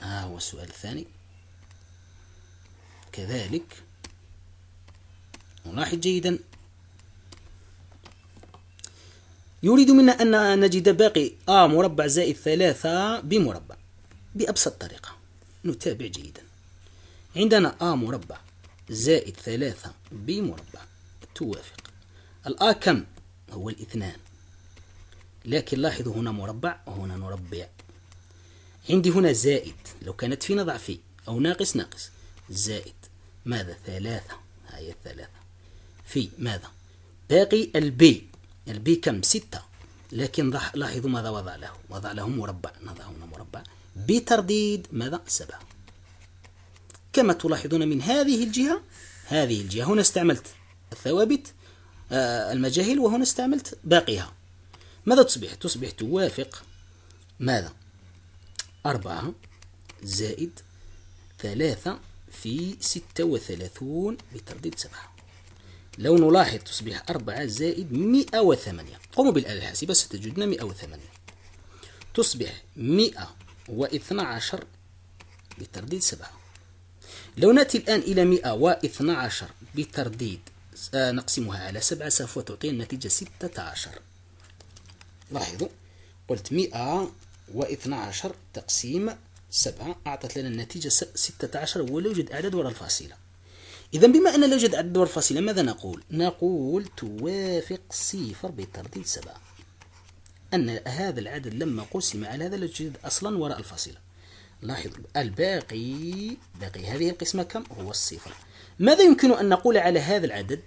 ها آه هو السؤال الثاني كذلك نلاحظ جيدا يريد منا أن نجد باقي آ مربع زائد ثلاثة بمربع بأبسط طريقة نتابع جيدا عندنا آ مربع زائد ثلاثة بمربع توافق الآ كم؟ هو الاثنان لكن لاحظوا هنا مربع وهنا نربع عندي هنا زائد لو كانت في نضع في أو ناقص ناقص زائد ماذا ثلاثة هي الثلاثة في ماذا باقي البي البي كم ستة لكن لاحظوا ماذا وضع له وضع له مربع نضع هنا مربع بترديد ماذا سبعة كما تلاحظون من هذه الجهة هذه الجهة هنا استعملت الثوابت آه، المجاهيل وهنا استعملت باقيها ماذا تصبح؟ تصبح توافق ماذا؟ أربعة زائد ثلاثة في ستة وثلاثون بترديد سبعة لو نلاحظ تصبح أربعة زائد مئة وثمانية قوموا بالآلة الحاسبة ستجدنا مئة وثمانية تصبح مئة عشر بترديد سبعة لو نأتي الآن إلى مئة واثنا عشر بترديد نقسمها على سبعة سوف تعطينا النتيجة ستة عشر لاحظوا قلت مئة عشر تقسيم سبعة أعطت لنا النتيجة ستة عشر ولا يوجد أعداد وراء الفاصلة إذا بما أن لا يوجد أعداد وراء الفاصلة ماذا نقول؟ نقول توافق صفر بترديد سبعة أن هذا العدد لما قسم على هذا لا يوجد أصلا وراء الفاصلة لاحظوا الباقي باقي هذه القسمة كم؟ هو الصفر ماذا يمكن أن نقول على هذا العدد؟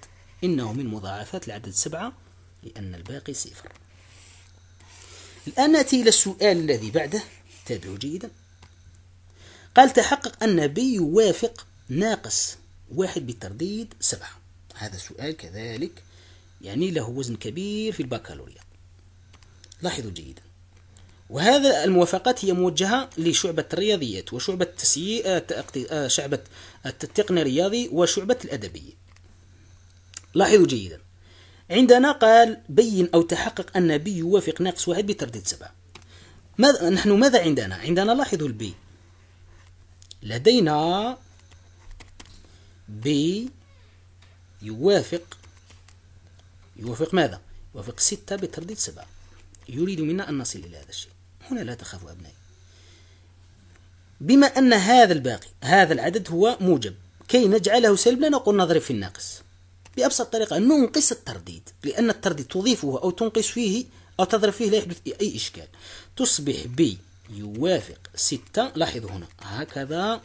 إنه من مضاعفات العدد سبعة لأن الباقي صفر الآن نأتي إلى السؤال الذي بعده تابعوا جيدا قال تحقق أن بي يوافق ناقص واحد بترديد سبعة هذا سؤال كذلك يعني له وزن كبير في البكالوريا لاحظوا جيدا وهذا الموافقات هي موجهة لشعبة الرياضيات وشعبة التسيئ آه، آه، شعبة التقني الرياضي وشعبة الأدبية لاحظوا جيدا عندنا قال بين أو تحقق أن بي يوافق ناقص واحد بترديد سبعة ماذا نحن ماذا عندنا؟ عندنا لاحظوا البي لدينا بي يوافق يوافق ماذا؟ يوافق ستة بترديد سبعة يريد منا أن نصل إلى هذا الشيء هنا لا تخافوا أبنائي بما أن هذا الباقي هذا العدد هو موجب كي نجعله سلبا نقول نضرب في الناقص بأبسط طريقة أن ننقص الترديد لأن الترديد تضيفه أو تنقص فيه أو تضرب فيه لا يحدث أي إشكال تصبح بي يوافق ستة لاحظوا هنا هكذا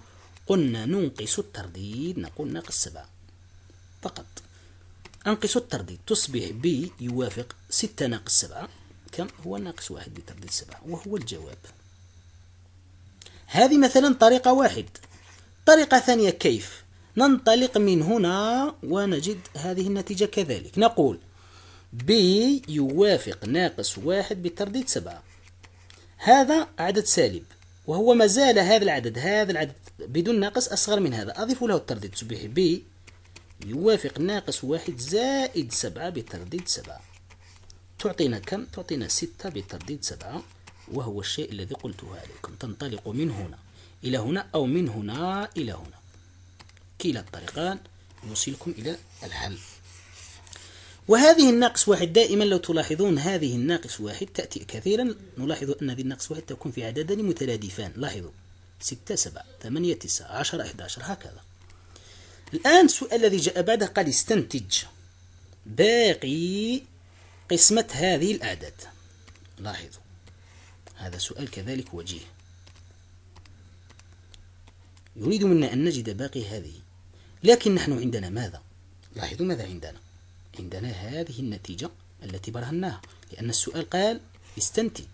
قلنا ننقص الترديد نقول ناقص سبعة فقط أنقص الترديد تصبح ب يوافق ستة ناقص سبعة كم هو ناقص واحد بترديد سبعة وهو الجواب هذه مثلا طريقة واحد طريقة ثانية كيف ننطلق من هنا ونجد هذه النتيجة كذلك نقول ب يوافق ناقص واحد بترديد سبعة هذا عدد سالب وهو ما زال هذا العدد هذا العدد بدون ناقص أصغر من هذا أضيف له التردد تصبح ب يوافق ناقص واحد زائد سبعة بترديد سبعة تعطينا كم؟ تعطينا ستة بترديد سبعة وهو الشيء الذي قلته عليكم تنطلق من هنا إلى هنا أو من هنا إلى هنا كلا الطريقان يوصلكم إلى الحل وهذه الناقص واحد دائما لو تلاحظون هذه الناقص واحد تأتي كثيرا نلاحظ أن هذه الناقص واحد تكون في عددين مترادفان لاحظوا ستة سبعة ثمانية تسعة 10 أحد عشر هكذا الآن السؤال الذي جاء بعده قال استنتج باقي قسمة هذه الأعداد لاحظوا هذا سؤال كذلك وجيه يريد منا أن نجد باقي هذه لكن نحن عندنا ماذا؟ لاحظوا ماذا عندنا عندنا هذه النتيجة التي برهناها لأن السؤال قال استنتج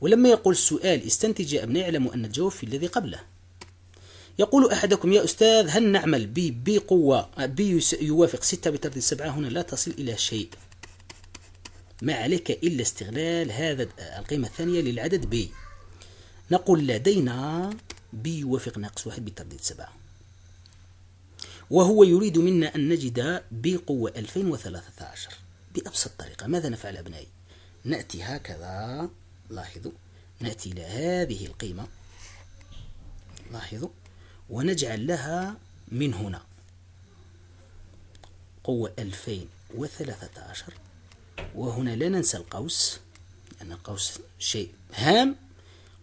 ولما يقول السؤال استنتج يا ابني اعلموا أن الجواب في الذي قبله يقول أحدكم يا أستاذ هل نعمل ب بقوة ب يوافق ستة بطرد سبعة هنا لا تصل إلى شيء ما عليك إلا استغلال هذا القيمة الثانية للعدد ب نقول لدينا ب يوافق ناقص واحد بطرد سبعة وهو يريد منا أن نجد بقوة 2013 بأبسط طريقة ماذا نفعل أبنائي نأتي هكذا لاحظوا نأتي إلى هذه القيمة لاحظوا ونجعل لها من هنا قوة 2013 وهنا لا ننسى القوس لأن القوس شيء هام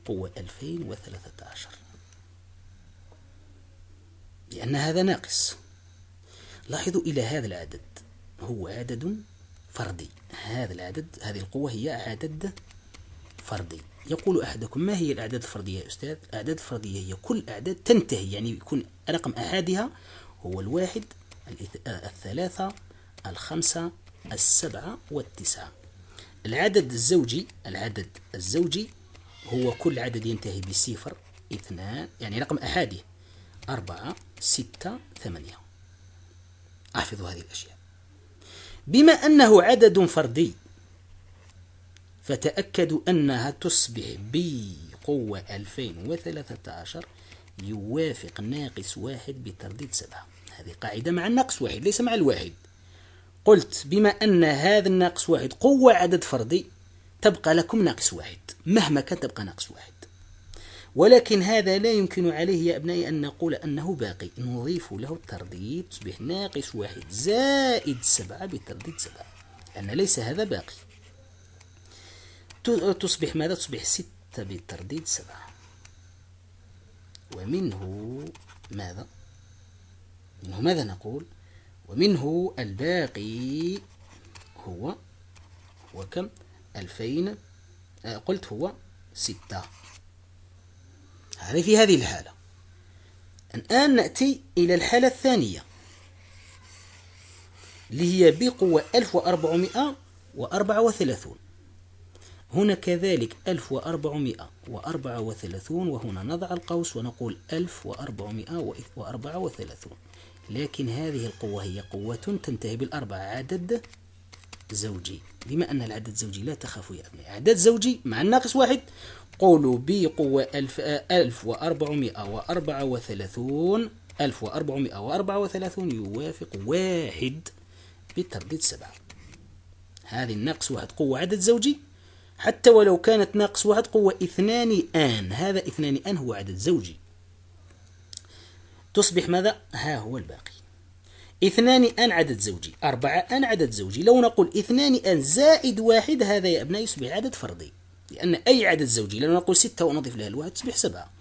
قوة 2013 لأن هذا ناقص لاحظوا إلى هذا العدد هو عدد فردي هذا العدد هذه القوة هي عدد فردي يقول أحدكم ما هي الأعداد الفردية يا أستاذ؟ الأعداد الفردية هي كل أعداد تنتهي يعني يكون رقم أحدها هو الواحد آه، الثلاثة الخمسة السبعة والتسعة العدد الزوجي العدد الزوجي هو كل عدد ينتهي بصفر اثنان يعني رقم أحادي أربعة ستة ثمانية احفظوا هذه الأشياء بما أنه عدد فردي فتأكدوا أنها تصبح بقوة 2013 يوافق ناقص واحد بترديد سبعة هذه قاعدة مع الناقص واحد ليس مع الواحد قلت بما أن هذا الناقص واحد قوة عدد فردي تبقى لكم ناقص واحد مهما كان تبقى ناقص واحد ولكن هذا لا يمكن عليه يا أبنائي أن نقول أنه باقي نضيف له الترديد تصبح ناقص واحد زائد سبعة بترديد سبعة لأن ليس هذا باقي تصبح ماذا تصبح ستة بترديد سبعة ومنه ماذا منه ماذا نقول ومنه الباقي هو وكم؟ ألفين آه، قلت هو ستة هذه في هذه الحالة الآن نأتي إلى الحالة الثانية اللي هي بقوة 1434 هنا كذلك 1434 وهنا نضع القوس ونقول 1434 لكن هذه القوة هي قوة تنتهي بالأربعة عدد زوجي بما أن العدد زوجي لا تخافوا يا أبني عدد زوجي مع الناقص واحد قولوا بي قوة ألف آه، ألف وأربعمائة وأربعة وثلاثون ألف وأربعمائة وأربعة وثلاثون يوافق واحد بالترديد سبعة هذه الناقص واحد قوة عدد زوجي حتى ولو كانت ناقص واحد قوة اثنان آن هذا اثنان آن هو عدد زوجي تصبح ماذا؟ ها هو الباقي اثنان آن عدد زوجي أربعة آن عدد زوجي لو نقول اثنان آن زائد واحد هذا يا أبناء يصبح عدد فردي لأن أي عدد زوجي لأننا نقول ستة ونضيف لها الواحد تصبح سبعة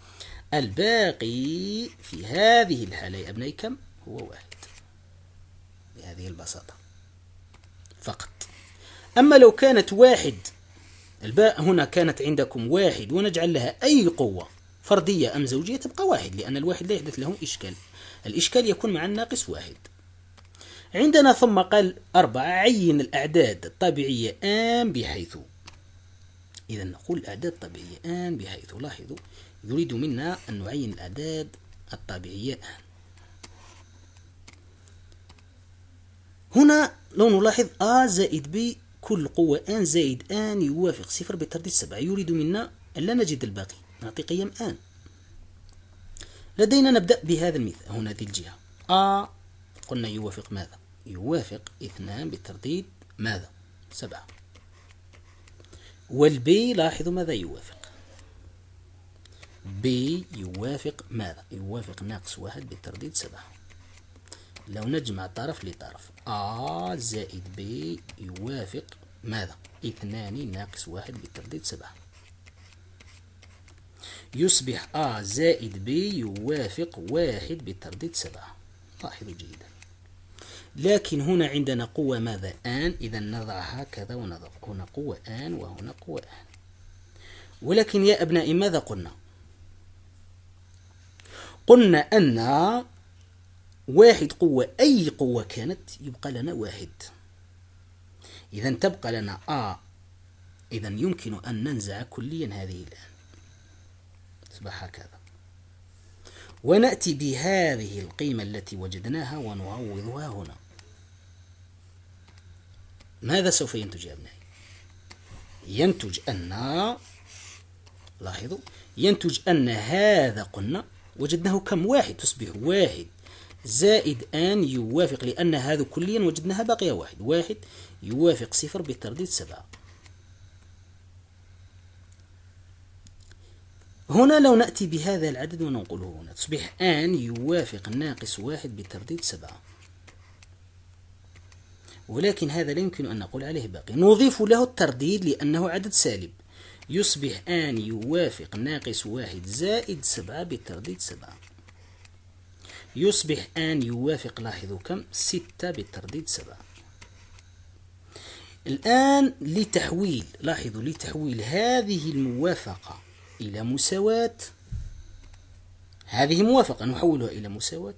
الباقي في هذه الحالة يا أبنائي كم هو واحد بهذه البساطة فقط أما لو كانت واحد الباء هنا كانت عندكم واحد ونجعل لها أي قوة فردية أم زوجية تبقى واحد لأن الواحد لا يحدث له إشكال الإشكال يكون مع الناقص واحد عندنا ثم قال أربعة عين الأعداد الطبيعية آم بحيث إذا نقول الأعداد الطبيعية آن بحيث لاحظوا يريد منا أن نعين الأعداد الطبيعية آن هنا لو نلاحظ A زائد B كل قوة آن زائد آن يوافق صفر بترديد سبعة يريد منا أن لا نجد الباقي نعطي قيم آن لدينا نبدأ بهذا المثال هنا ذي الجهة A قلنا يوافق ماذا؟ يوافق اثنان بترديد ماذا؟ سبعة والبي لاحظوا ماذا يوافق بي يوافق ماذا يوافق ناقص واحد بالترديد سبعة لو نجمع طرف لطرف أ زائد بي يوافق ماذا اثنان ناقص واحد بالترديد سبعة يصبح أ زائد بي يوافق واحد بالترديد سبعة لاحظوا جيدا لكن هنا عندنا قوة ماذا آن إذا نضع هكذا ونضع هنا قوة آن وهنا قوة آن ولكن يا أبنائي ماذا قلنا قلنا أن واحد قوة أي قوة كانت يبقى لنا واحد إذا تبقى لنا أ إذا يمكن أن ننزع كليا هذه الآن تصبح هكذا ونأتي بهذه القيمة التي وجدناها ونعوضها هنا ماذا سوف ينتج يا أبنائي ينتج أن لاحظوا ينتج أن هذا قلنا وجدناه كم واحد تصبح واحد زائد أن يوافق لأن هذا كليا وجدناها باقية واحد واحد يوافق صفر بالترديد سبعة هنا لو نأتي بهذا العدد وننقله هنا تصبح آن يوافق ناقص واحد بالترديد سبعة ولكن هذا لا يمكن أن نقول عليه باقي نضيف له الترديد لأنه عدد سالب يصبح آن يوافق ناقص واحد زائد سبعة بالترديد سبعة يصبح آن يوافق لاحظوا كم ستة بالترديد سبعة الآن لتحويل لاحظوا لتحويل هذه الموافقة إلى مساواة هذه موافقة نحولها إلى مساواة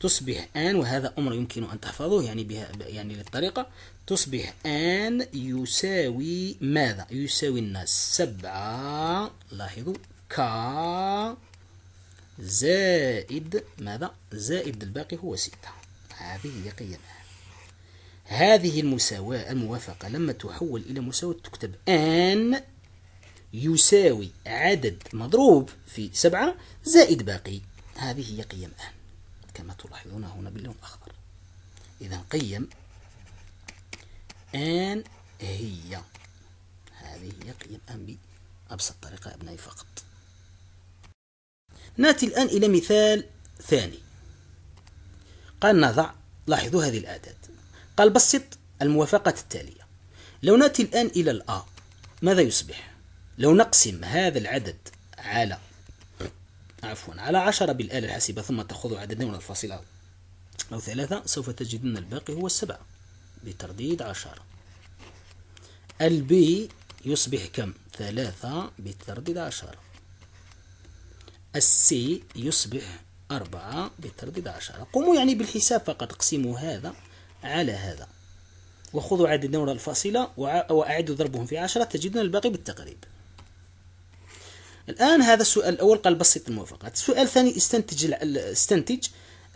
تصبح آن وهذا أمر يمكن أن تحفظه يعني بها يعني للطريقة تصبح آن يساوي ماذا؟ يساوي الناس سبعة لاحظوا كا زائد ماذا؟ زائد الباقي هو ستة هذه هي قيمها هذه المساواة الموافقة لما تحول إلى مساواة تكتب آن يساوي عدد مضروب في سبعة زائد باقي هذه هي قيم آن كما تلاحظون هنا باللون الأخضر إذا قيم أن هي هذه هي قيم أن بأبسط طريقة أبنائي فقط نأتي الآن إلى مثال ثاني قال نضع لاحظوا هذه الأعداد قال بسط الموافقة التالية لو نأتي الآن إلى الآ ماذا يصبح؟ لو نقسم هذا العدد على عفوا على عشرة بالآلة الحاسبة ثم تأخذ عددين من الفاصلة أو ثلاثة سوف تجدون الباقي هو السبعة بترديد عشرة البي يصبح كم؟ ثلاثة بترديد عشرة السي يصبح أربعة بترديد عشرة قوموا يعني بالحساب فقط اقسموا هذا على هذا وخذوا عددين من الفاصلة وأعدوا ضربهم في عشرة تجدون الباقي بالتقريب الآن هذا السؤال الأول قال بسط الموافقات السؤال الثاني استنتج استنتج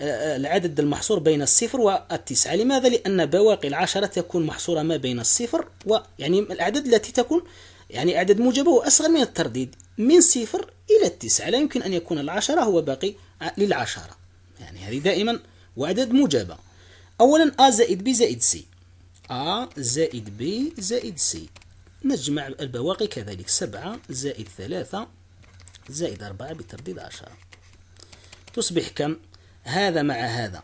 آه، آه، العدد المحصور بين الصفر والتسعة لماذا؟ لأن بواقي العشرة تكون محصورة ما بين الصفر ويعني الأعداد التي تكون يعني أعداد موجبة أصغر من الترديد من صفر إلى التسعة لا يمكن أن يكون العشرة هو باقي للعشرة يعني هذه دائما وأعداد موجبة أولا أ زائد ب زائد سي أ زائد ب زائد سي نجمع البواقي كذلك سبعة زائد ثلاثة زائد أربعة بترديد عشرة تصبح كم؟ هذا مع هذا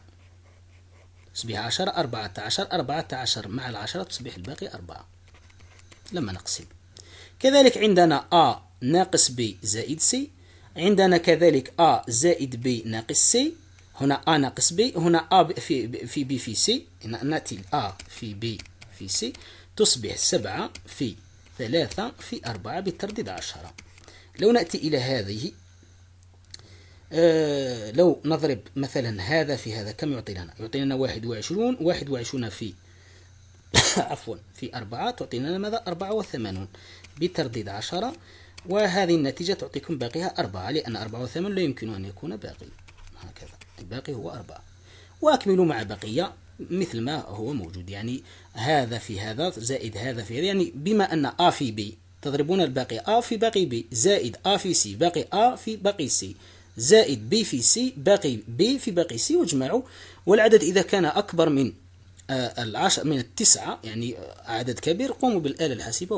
تصبح عشرة أربعة عشر أربعة عشر مع العشرة تصبح الباقي أربعة لما نقسم كذلك عندنا أ ناقص B زائد سي عندنا كذلك أ زائد B ناقص سي هنا أ ناقص B هنا أ في في B في C ناتي A في B في سي تصبح سبعة في ثلاثة في أربعة بالترديد عشرة لو نأتي إلى هذه آه لو نضرب مثلا هذا في هذا كم يعطي لنا يعطي لنا واحد وعشرون واحد وعشرون في عفوا في أربعة تعطي لنا ماذا أربعة وثمانون بترديد عشرة وهذه النتيجة تعطيكم باقيها أربعة لأن أربعة وثمانون لا يمكن أن يكون باقي هكذا الباقي هو أربعة وأكملوا مع بقية مثل ما هو موجود يعني هذا في هذا زائد هذا في هذا يعني بما أن أ في بي تضربون الباقي A في باقي B زائد A في C باقي A في باقي C زائد B في C باقي B في باقي C واجمعوا والعدد إذا كان أكبر من آه، العشر من التسعة يعني آه، عدد كبير قوموا بالآلة الحاسبة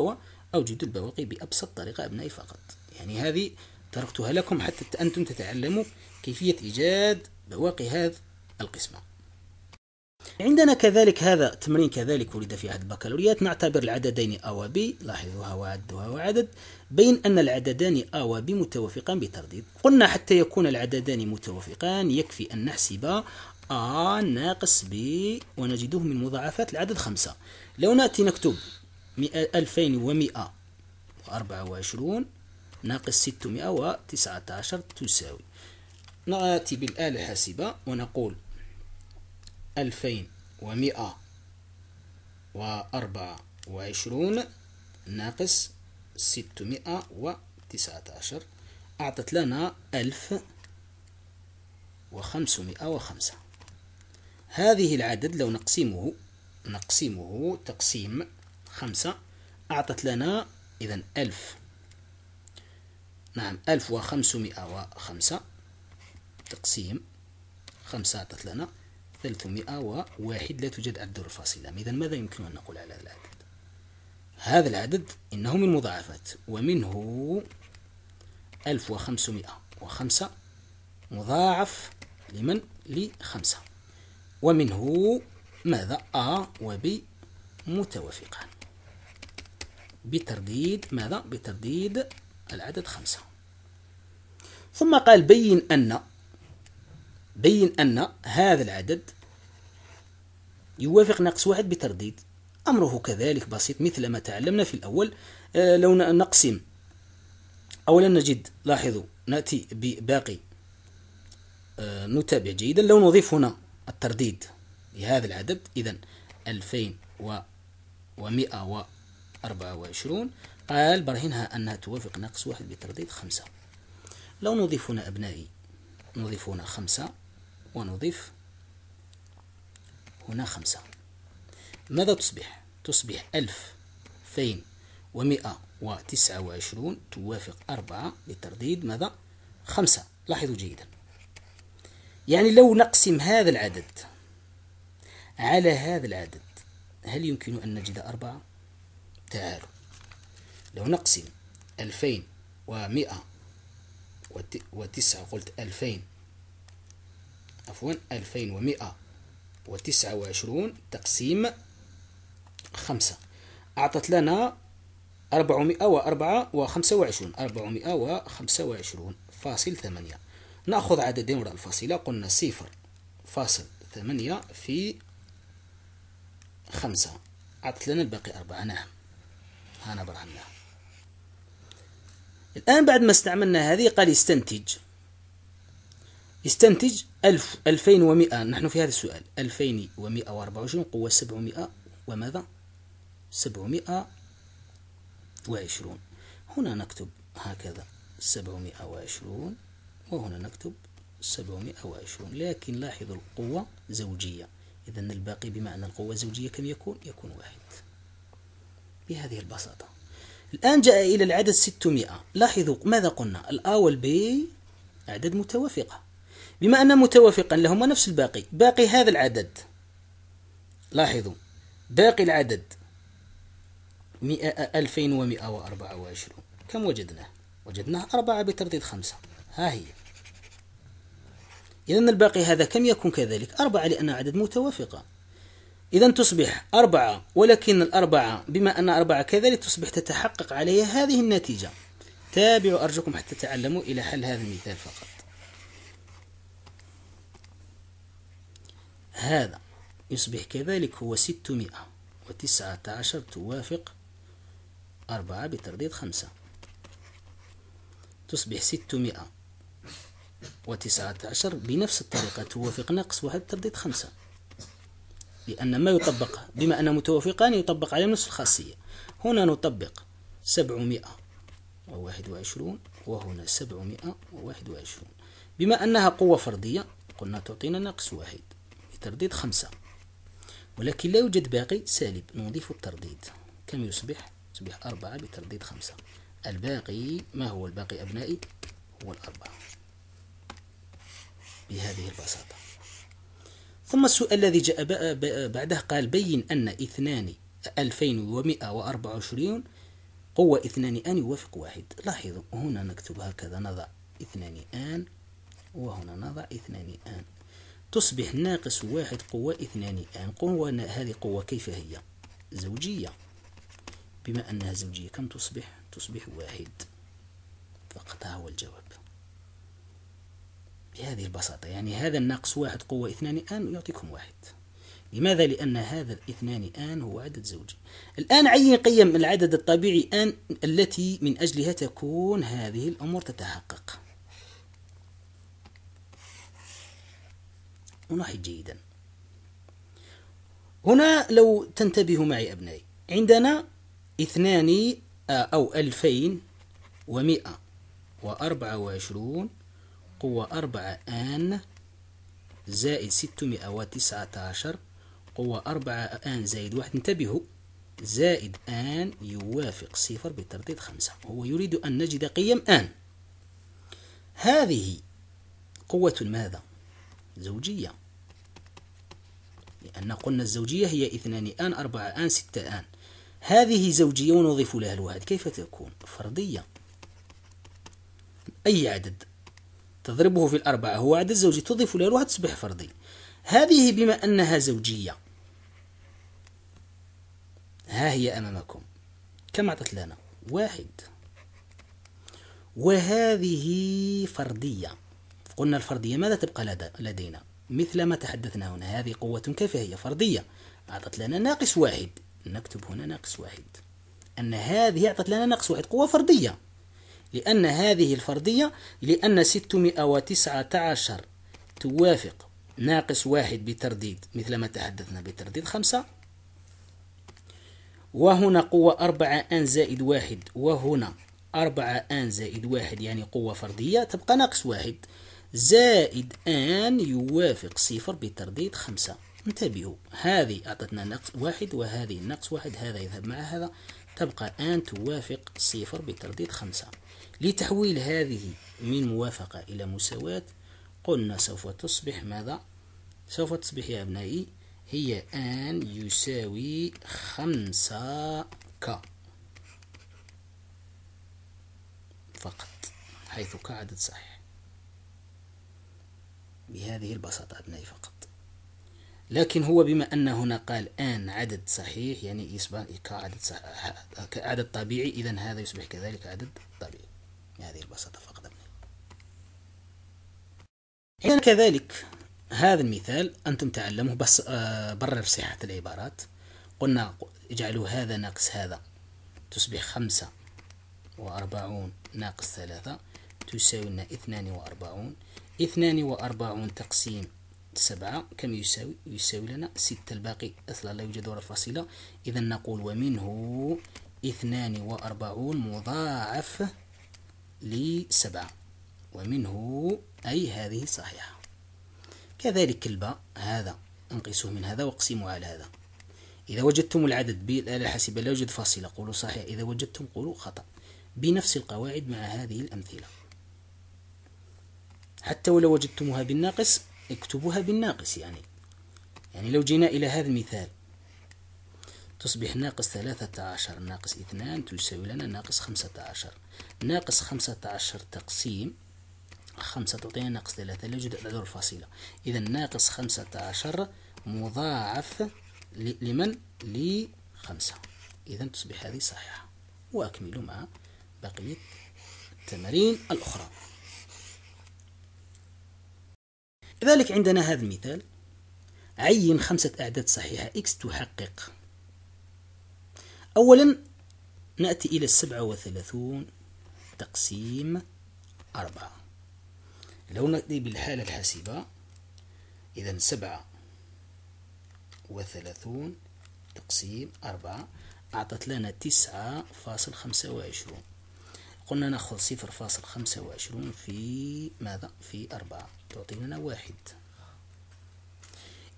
وأوجدوا البواقي بأبسط طريقة أبنائي فقط يعني هذه تركتها لكم حتى أنتم تتعلموا كيفية إيجاد بواقي هذا القسمة عندنا كذلك هذا تمرين كذلك ولد في عهد البكالوريات نعتبر العددين أ و هو لاحظوها وهو وعدد بين أن العددان أ و ب متوافقان بترديد قلنا حتى يكون العددان متوافقان يكفي أن نحسب أ ناقص ب ونجده من مضاعفات العدد خمسة لو نأتي نكتب 2124 ناقص 619 تساوي نأتي بالآلة الحاسبة ونقول ألفين 2100 وأربعة وعشرون ناقص ستمائة وتسعة عشر أعطت لنا ألف وخمسمائة وخمسة هذه العدد لو نقسمه نقسمه تقسيم خمسة أعطت لنا إذا ألف نعم ألف وخمسمائة وخمسة تقسيم خمسة أعطت لنا 301 لا توجد عدد الفاصلة إذا ماذا يمكن أن نقول على هذا العدد هذا العدد إنه من مضاعفات ومنه 1505 مضاعف لمن لخمسة ومنه ماذا أ وب متوافقان بترديد ماذا بترديد العدد خمسة ثم قال بين أن بين أن هذا العدد يوافق ناقص واحد بترديد أمره كذلك بسيط مثل ما تعلمنا في الأول آه، لو نقسم أولا نجد لاحظوا نأتي بباقي آه، نتابع جيدا لو نضيف هنا الترديد لهذا العدد إذا 2124 قال برهنها أنها توافق ناقص واحد بترديد خمسة لو نضيف هنا أبنائي نضيف هنا خمسة ونضيف هنا خمسة ماذا تصبح؟ تصبح ألف فين ومئة وتسعة وعشرون توافق أربعة لترديد ماذا؟ خمسة لاحظوا جيدا يعني لو نقسم هذا العدد على هذا العدد هل يمكن أن نجد أربعة؟ تعالوا لو نقسم ألفين ومئة وتسعة قلت ألفين عفوا 2129 تقسيم 5 أعطت لنا 424 425 فاصل 8 نأخذ عددين وراء الفاصلة قلنا 0 فاصل 8 في 5 أعطت لنا الباقي 4 نعم هنا برهناها الآن بعد ما استعملنا هذه قال استنتج يستنتج 1000 2100 نحن في هذا السؤال 2124 قوة 700 وماذا 720 هنا نكتب هكذا 720 وهنا نكتب 720 لكن لاحظوا القوة زوجية إذا الباقي بمعنى القوة الزوجية كم يكون؟ يكون واحد بهذه البساطة الآن جاء إلى العدد 600 لاحظوا ماذا قلنا؟ الأ والبي أعداد متوافقة بما أن متوافقا لهما نفس الباقي باقي هذا العدد لاحظوا باقي العدد مئة ألفين وأربعة وعشرون كم وجدناه؟ وجدناه أربعة بترديد خمسة ها هي إذا الباقي هذا كم يكون كذلك؟ أربعة لأن عدد متوافقة إذا تصبح أربعة ولكن الأربعة بما أن أربعة كذلك تصبح تتحقق عليها هذه النتيجة تابعوا أرجوكم حتى تعلموا إلى حل هذا المثال فقط هذا يصبح كذلك هو ستمائة وتسعة عشر توافق أربعة بترديد خمسة تصبح ستمائة وتسعة عشر بنفس الطريقة توافق ناقص واحد بترديد خمسة لأن ما يطبق بما أن متوافقان يطبق على نفس الخاصية هنا نطبق سبعمائة وواحد وعشرون وهنا سبعمائة وواحد وعشرون بما أنها قوة فردية قلنا تعطينا ناقص واحد الترديد خمسة ولكن لا يوجد باقي سالب نضيف الترديد كم يصبح؟ يصبح أربعة بترديد خمسة الباقي ما هو الباقي أبنائي؟ هو الأربعة بهذه البساطة ثم السؤال الذي جاء بعده قال بين أن اثنان 2124 قوة اثنان آن يوافق واحد لاحظوا هنا نكتب هكذا نضع اثنان آن وهنا نضع اثنان آن تصبح ناقص واحد قوة اثنان يعني قوة هذه قوة كيف هي زوجية بما أنها زوجية كم تصبح تصبح واحد فقط هو الجواب بهذه البساطة يعني هذا الناقص واحد قوة اثنان آن يعطيكم واحد لماذا؟ لأن هذا الاثنان آن هو عدد زوجي الآن عين قيم العدد الطبيعي آن التي من أجلها تكون هذه الأمور تتحقق نلاحظ جيدا هنا لو تنتبهوا معي أبنائي عندنا اثنان آه، أو ألفين ومئة وأربعة وعشرون قوة أربعة آن زائد ستمائة وتسعة عشر قوة أربعة آن زائد واحد انتبهوا زائد آن يوافق صفر بترديد خمسة هو يريد أن نجد قيم آن هذه قوة ماذا؟ زوجية لأن قلنا الزوجية هي اثنان آن أربعة آن ستة آن هذه زوجية ونضيف لها الواحد كيف تكون فردية أي عدد تضربه في الأربعة هو عدد زوجي تضيف له الواحد تصبح فردي هذه بما أنها زوجية ها هي أمامكم كم أعطت لنا واحد وهذه فردية قلنا الفردية ماذا تبقى لدينا مثل ما تحدثنا هنا هذه قوة كيف هي فردية أعطت لنا ناقص واحد نكتب هنا ناقص واحد أن هذه أعطت لنا ناقص واحد قوة فردية لأن هذه الفردية لأن 619 توافق ناقص واحد بترديد مثل ما تحدثنا بترديد خمسة وهنا قوة أربعة أن زائد واحد وهنا أربعة أن زائد واحد يعني قوة فردية تبقى ناقص واحد زائد ان يوافق صفر بترديد خمسة انتبهوا هذه أعطتنا نقص واحد وهذه نقص واحد هذا يذهب مع هذا تبقى ان توافق صفر بترديد خمسة لتحويل هذه من موافقة إلى مساواة قلنا سوف تصبح ماذا سوف تصبح يا أبنائي هي آن يساوي خمسة ك فقط حيث كعدد صحيح بهذه البساطة أبنائي فقط لكن هو بما أن هنا قال أن عدد صحيح يعني يصبح كعدد صحيح كعدد طبيعي إذا هذا يصبح كذلك عدد طبيعي بهذه البساطة فقط أبنائي إذا كذلك هذا المثال أنتم تعلموه بس آه، برر صحة العبارات قلنا اجعلوا هذا ناقص هذا تصبح خمسة وأربعون ناقص ثلاثة تساوي لنا اثنان وأربعون اثنان وأربعون تقسيم سبعة كم يساوي يساوي لنا ستة الباقي أصلا لا يوجد وراء فاصلة إذا نقول ومنه اثنان وأربعون مضاعف لسبعة ومنه أي هذه صحيحة كذلك الباء هذا انقصه من هذا واقسمه على هذا إذا وجدتم العدد بالآلة الحاسبة لا يوجد فاصلة قولوا صحيح إذا وجدتم قولوا خطأ بنفس القواعد مع هذه الأمثلة حتى ولو وجدتموها بالناقص اكتبوها بالناقص يعني يعني لو جينا إلى هذا المثال تصبح ناقص ثلاثة عشر ناقص اثنان تساوي لنا ناقص خمسة عشر ناقص خمسة عشر تقسيم خمسة تعطينا ناقص ثلاثة لا يوجد عدد الفاصلة إذا ناقص خمسة عشر مضاعف لمن لخمسة إذا تصبح هذه صحيحة وأكمل مع بقية التمارين الأخرى كذلك عندنا هذا المثال عين خمسة أعداد صحيحة x تحقق أولا نأتي إلى السبعة وثلاثون تقسيم أربعة لو نأتي بالحالة الحاسبة إذا سبعة وثلاثون تقسيم أربعة أعطت لنا تسعة فاصل خمسة وعشرون قلنا نأخذ صفر فاصل خمسة وعشرون في ماذا؟ في أربعة تعطينا واحد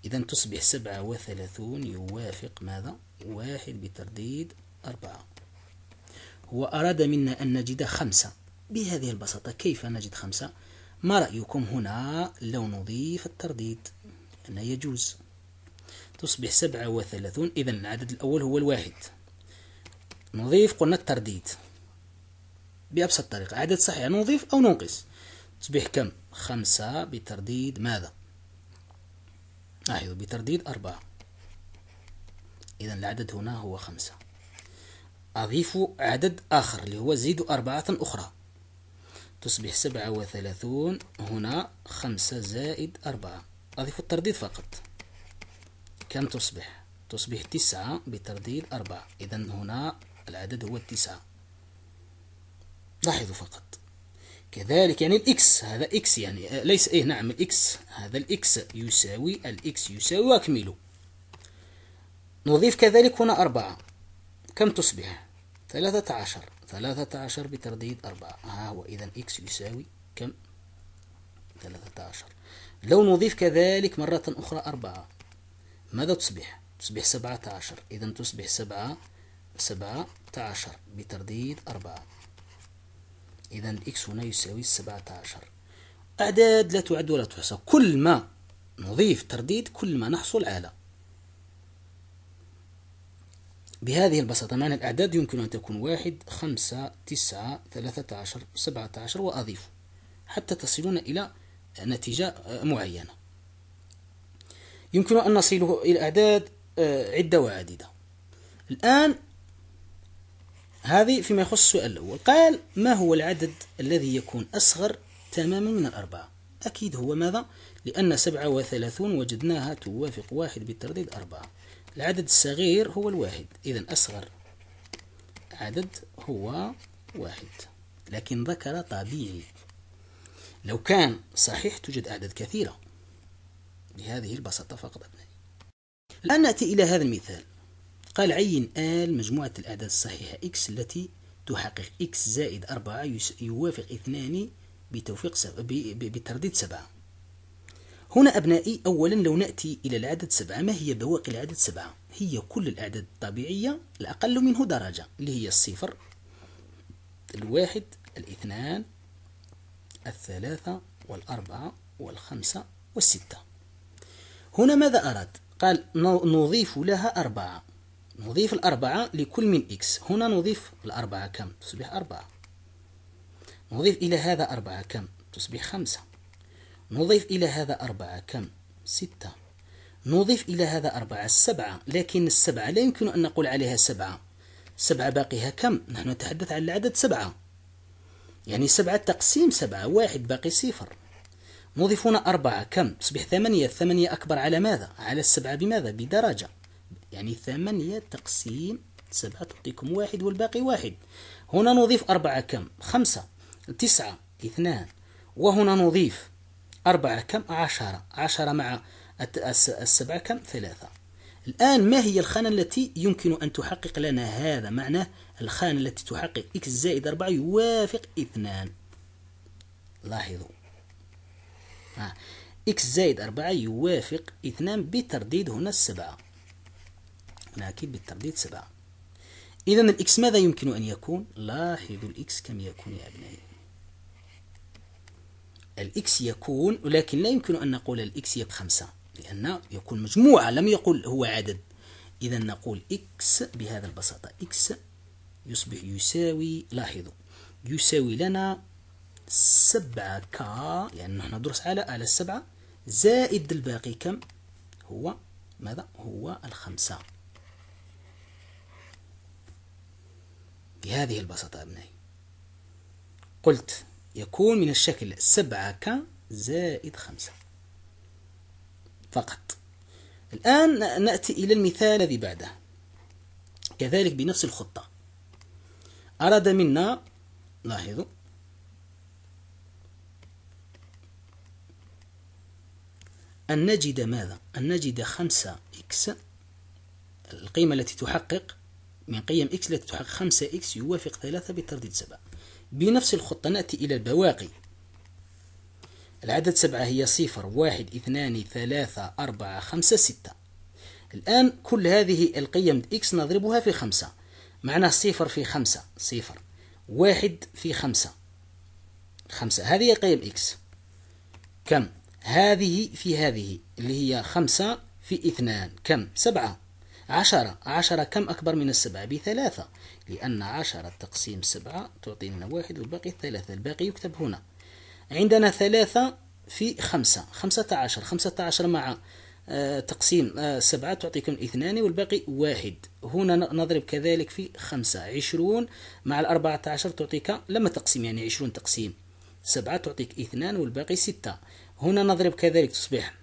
إذا تصبح سبعة وثلاثون يوافق ماذا؟ واحد بترديد أربعة هو أراد منا أن نجد خمسة بهذه البساطة كيف نجد خمسة؟ ما رأيكم هنا لو نضيف الترديد؟ أن يجوز تصبح سبعة وثلاثون إذا العدد الأول هو الواحد نضيف قلنا الترديد بأبسط طريقة عدد صحيح نضيف أو ننقص تصبح كم؟ خمسة بترديد ماذا؟ لاحظوا بترديد أربعة إذا العدد هنا هو خمسة أضيف عدد آخر اللي هو زيد أربعة أخرى تصبح سبعة وثلاثون هنا خمسة زائد أربعة أضيف الترديد فقط كم تصبح؟ تصبح تسعة بترديد أربعة إذا هنا العدد هو التسعة لاحظوا فقط كذلك يعني الإكس هذا إكس يعني آه، ليس إيه نعم الإكس هذا الإكس يساوي الإكس يساوي وأكمله نضيف كذلك هنا أربعة كم تصبح؟ ثلاثة عشر ثلاثة عشر بترديد أربعة ها آه، هو إذا إكس يساوي كم؟ ثلاثة عشر لو نضيف كذلك مرة أخرى أربعة ماذا تصبح؟ تصبح سبعة عشر إذا تصبح سبعة سبعة عشر بترديد أربعة إذا الإكس هنا يساوي 17 أعداد لا تعد ولا تحصى كل ما نضيف ترديد كل ما نحصل على بهذه البساطة معنى الأعداد يمكن أن تكون واحد خمسة تسعة ثلاثة عشر سبعة عشر وأضيف حتى تصلون إلى نتيجة معينة يمكن أن نصل إلى أعداد آه، عدة وعديدة الآن هذه فيما يخص السؤال الأول قال ما هو العدد الذي يكون أصغر تماما من الأربعة أكيد هو ماذا لأن سبعة وثلاثون وجدناها توافق واحد بالترديد أربعة العدد الصغير هو الواحد إذا أصغر عدد هو واحد لكن ذكر طبيعي لو كان صحيح توجد أعداد كثيرة بهذه البساطة فقط أبنائي الآن نأتي إلى هذا المثال قال عين آل مجموعة الأعداد الصحيحة إكس التي تحقق إكس زائد أربعة يوافق اثنان بتوفيق سبعة بترديد سبعة هنا أبنائي أولا لو نأتي إلى العدد سبعة ما هي بواقي العدد سبعة هي كل الأعداد الطبيعية الأقل منه درجة اللي هي الصفر الواحد الاثنان الثلاثة والأربعة والخمسة والستة هنا ماذا أراد؟ قال نضيف لها أربعة نضيف الأربعة لكل من إكس هنا نضيف الأربعة كم تصبح أربعة نضيف إلى هذا أربعة كم تصبح خمسة نضيف إلى هذا أربعة كم ستة نضيف إلى هذا أربعة سبعة لكن السبعة لا يمكن أن نقول عليها سبعة سبعة باقيها كم نحن نتحدث عن العدد سبعة يعني سبعة تقسيم سبعة واحد باقي صفر نضيف هنا أربعة كم تصبح ثمانية ثمانية أكبر على ماذا على السبعة بماذا بدرجة يعني ثمانية تقسيم سبعة تعطيكم واحد والباقي واحد هنا نضيف أربعة كم خمسة تسعة اثنان وهنا نضيف أربعة كم عشرة عشرة مع السبعة كم ثلاثة الآن ما هي الخانة التي يمكن أن تحقق لنا هذا معناه الخانة التي تحقق x زائد أربعة يوافق اثنان لاحظوا x آه. زائد أربعة يوافق اثنان بترديد هنا السبعة ناكل بالترديد سبعة إذا الإكس ماذا يمكن أن يكون؟ لاحظوا الإكس كم يكون يا أبنائي الإكس يكون ولكن لا يمكن أن نقول الإكس هي بخمسة لأن يكون مجموعة لم يقل هو عدد إذا نقول إكس بهذا البساطة إكس يصبح يساوي لاحظوا يساوي لنا سبعة ك لأن نحن ندرس على على السبعة زائد الباقي كم هو ماذا هو الخمسة بهذه البساطة أبنائي قلت يكون من الشكل سبعة ك زائد خمسة فقط الآن نأتي إلى المثال الذي بعده كذلك بنفس الخطة أراد منا لاحظوا أن نجد ماذا؟ أن نجد خمسة إكس القيمة التي تحقق من قيم x التي تحقق 5x يوافق 3 بترديد 7 بنفس الخطة نأتي إلى البواقي العدد سبعة هي صفر واحد اثنان ثلاثة أربعة خمسة ستة الآن كل هذه القيم إكس نضربها في خمسة معناه صفر في خمسة صفر واحد في خمسة خمسة هذه قيم إكس كم هذه في هذه اللي هي خمسة في اثنان كم سبعة عشرة عشرة كم أكبر من السبعة بثلاثة لأن عشرة تقسيم سبعة تعطينا واحد والباقي ثلاثة الباقي يكتب هنا عندنا ثلاثة في خمسة خمسة عشر خمسة عشر مع آه، تقسيم آه، سبعة تعطيكم اثنان والباقي واحد هنا نضرب كذلك في خمسة عشرون مع الأربعة عشر تعطيك لما تقسيم يعني عشرون تقسيم سبعة تعطيك اثنان والباقي ستة هنا نضرب كذلك تصبح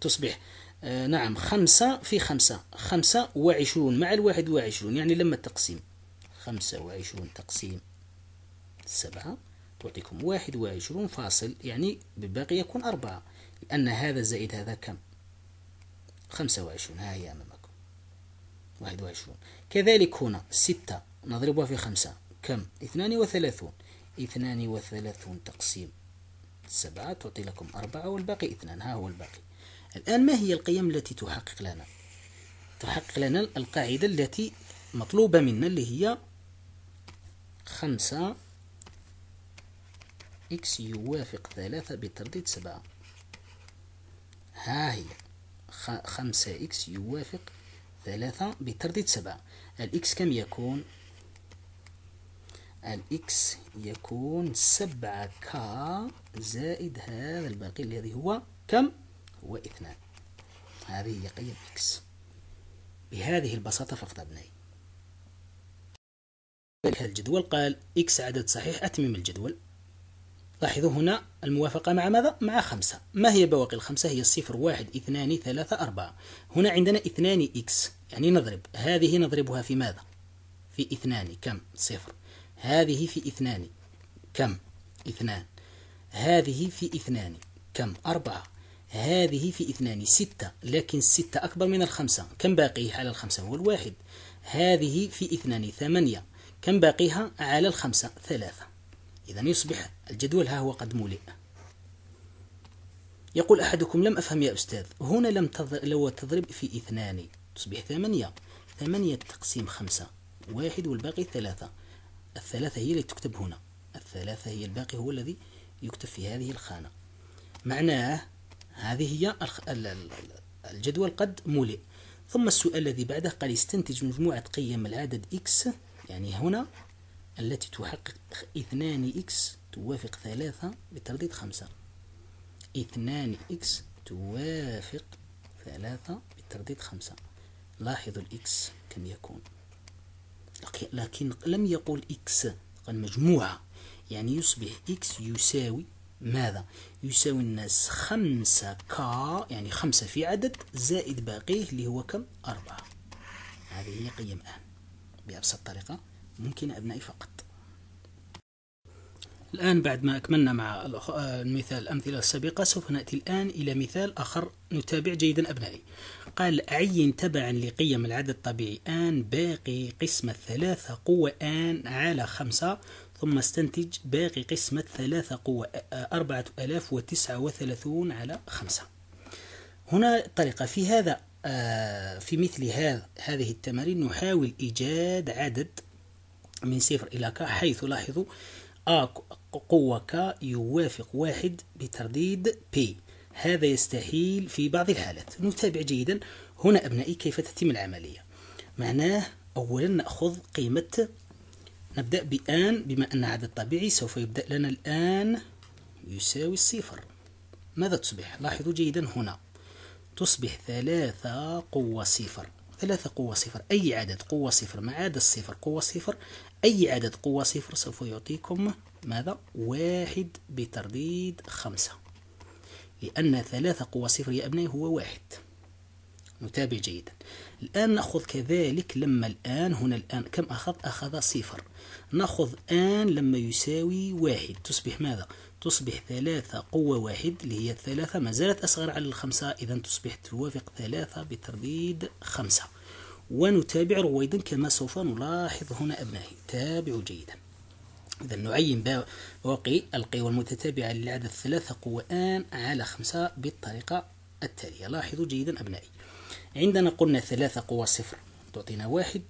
تصبح آه، نعم خمسة في خمسة خمسة وعشرون مع الواحد وعشرون يعني لما التقسيم خمسة وعشرون تقسيم سبعة تعطيكم واحد وعشرون فاصل يعني بالباقي يكون أربعة لأن هذا زائد هذا كم خمسة وعشرون ها هي أمامكم واحد وعشرون كذلك هنا ستة نضربها في خمسة كم اثنان وثلاثون اثنان وثلاثون تقسيم سبعة تعطي لكم أربعة والباقي اثنان ها هو الباقي الآن ما هي القيم التي تحقق لنا تحقق لنا القاعدة التي مطلوبة منا اللي هي خمسة إكس يوافق ثلاثة بترديد سبعة ها هي خمسة إكس يوافق ثلاثة بترديد سبعة الإكس كم يكون؟ الإكس يكون سبعة ك زائد هذا الباقي الذي هو كم؟ واثنان هذه هي قيم إكس بهذه البساطة فقط أبنائي الجدول قال إكس عدد صحيح أتمم الجدول لاحظوا هنا الموافقة مع ماذا؟ مع خمسة ما هي بواقي الخمسة؟ هي الصفر واحد اثنان ثلاثة أربعة هنا عندنا اثنان إكس يعني نضرب هذه نضربها في ماذا؟ في اثنان كم؟ صفر هذه في اثنان كم؟ اثنان هذه في اثنان كم؟ أربعة هذه في اثنان ستة لكن ستة أكبر من الخمسة كم باقيه على الخمسة هو الواحد هذه في اثنان ثمانية كم باقيها على الخمسة ثلاثة إذا يصبح الجدول ها هو قد ملئ يقول أحدكم لم أفهم يا أستاذ هنا لم تضرب لو تضرب في اثنان تصبح ثمانية ثمانية تقسيم خمسة واحد والباقي ثلاثة الثلاثة هي اللي تكتب هنا الثلاثة هي الباقي هو الذي يكتب في هذه الخانة معناه هذه هي الجدول قد ملئ ثم السؤال الذي بعده قال استنتج مجموعة قيم العدد x يعني هنا التي تحقق اثنان x توافق ثلاثة بترديد خمسة اثنان x توافق ثلاثة بترديد خمسة لاحظوا الإكس كم يكون لكن لم يقل إكس قال مجموعة يعني يصبح إكس يساوي ماذا يساوي الناس خمسة كا يعني خمسة في عدد زائد باقيه اللي هو كم أربعة هذه هي قيم آن بأبسط طريقة ممكنة أبنائي فقط الآن بعد ما أكملنا مع آه، المثال الأمثلة السابقة سوف نأتي الآن إلى مثال آخر نتابع جيدا أبنائي قال عين تبعا لقيم العدد الطبيعي آن باقي قسمة ثلاثة قوة آن على خمسة ثم استنتج باقي قسمة ثلاثة قوة آه، أربعة ألاف وتسعة وثلاثون على خمسة هنا طريقة في هذا آه، في مثل هذا هذه التمارين نحاول إيجاد عدد من صفر إلى ك حيث لاحظوا أ قوة ك يوافق واحد بترديد P هذا يستحيل في بعض الحالات نتابع جيدا هنا أبنائي كيف تتم العملية معناه أولا نأخذ قيمة نبدأ بآن بما أن عدد طبيعي سوف يبدأ لنا الآن يساوي الصفر ماذا تصبح؟ لاحظوا جيدا هنا تصبح ثلاثة قوة صفر ثلاثة قوة صفر أي عدد قوة صفر ما عدا الصفر قوة صفر أي عدد قوة صفر سوف يعطيكم ماذا؟ واحد بترديد خمسة لأن ثلاثة قوة صفر يا أبنائي هو واحد نتابع جيدا الآن نأخذ كذلك لما الآن هنا الآن كم أخذ؟ أخذ صفر نأخذ آن لما يساوي واحد تصبح ماذا؟ تصبح ثلاثة قوة واحد اللي هي الثلاثة ما زالت أصغر على الخمسة إذا تصبح توافق ثلاثة بترديد خمسة ونتابع رويدا كما سوف نلاحظ هنا أبنائي تابعوا جيدا إذا نعين باقي القوى المتتابعة للعدد ثلاثة قوة آن على خمسة بالطريقة التالية لاحظوا جيدا أبنائي عندنا قلنا ثلاثة قوى صفر تعطينا واحد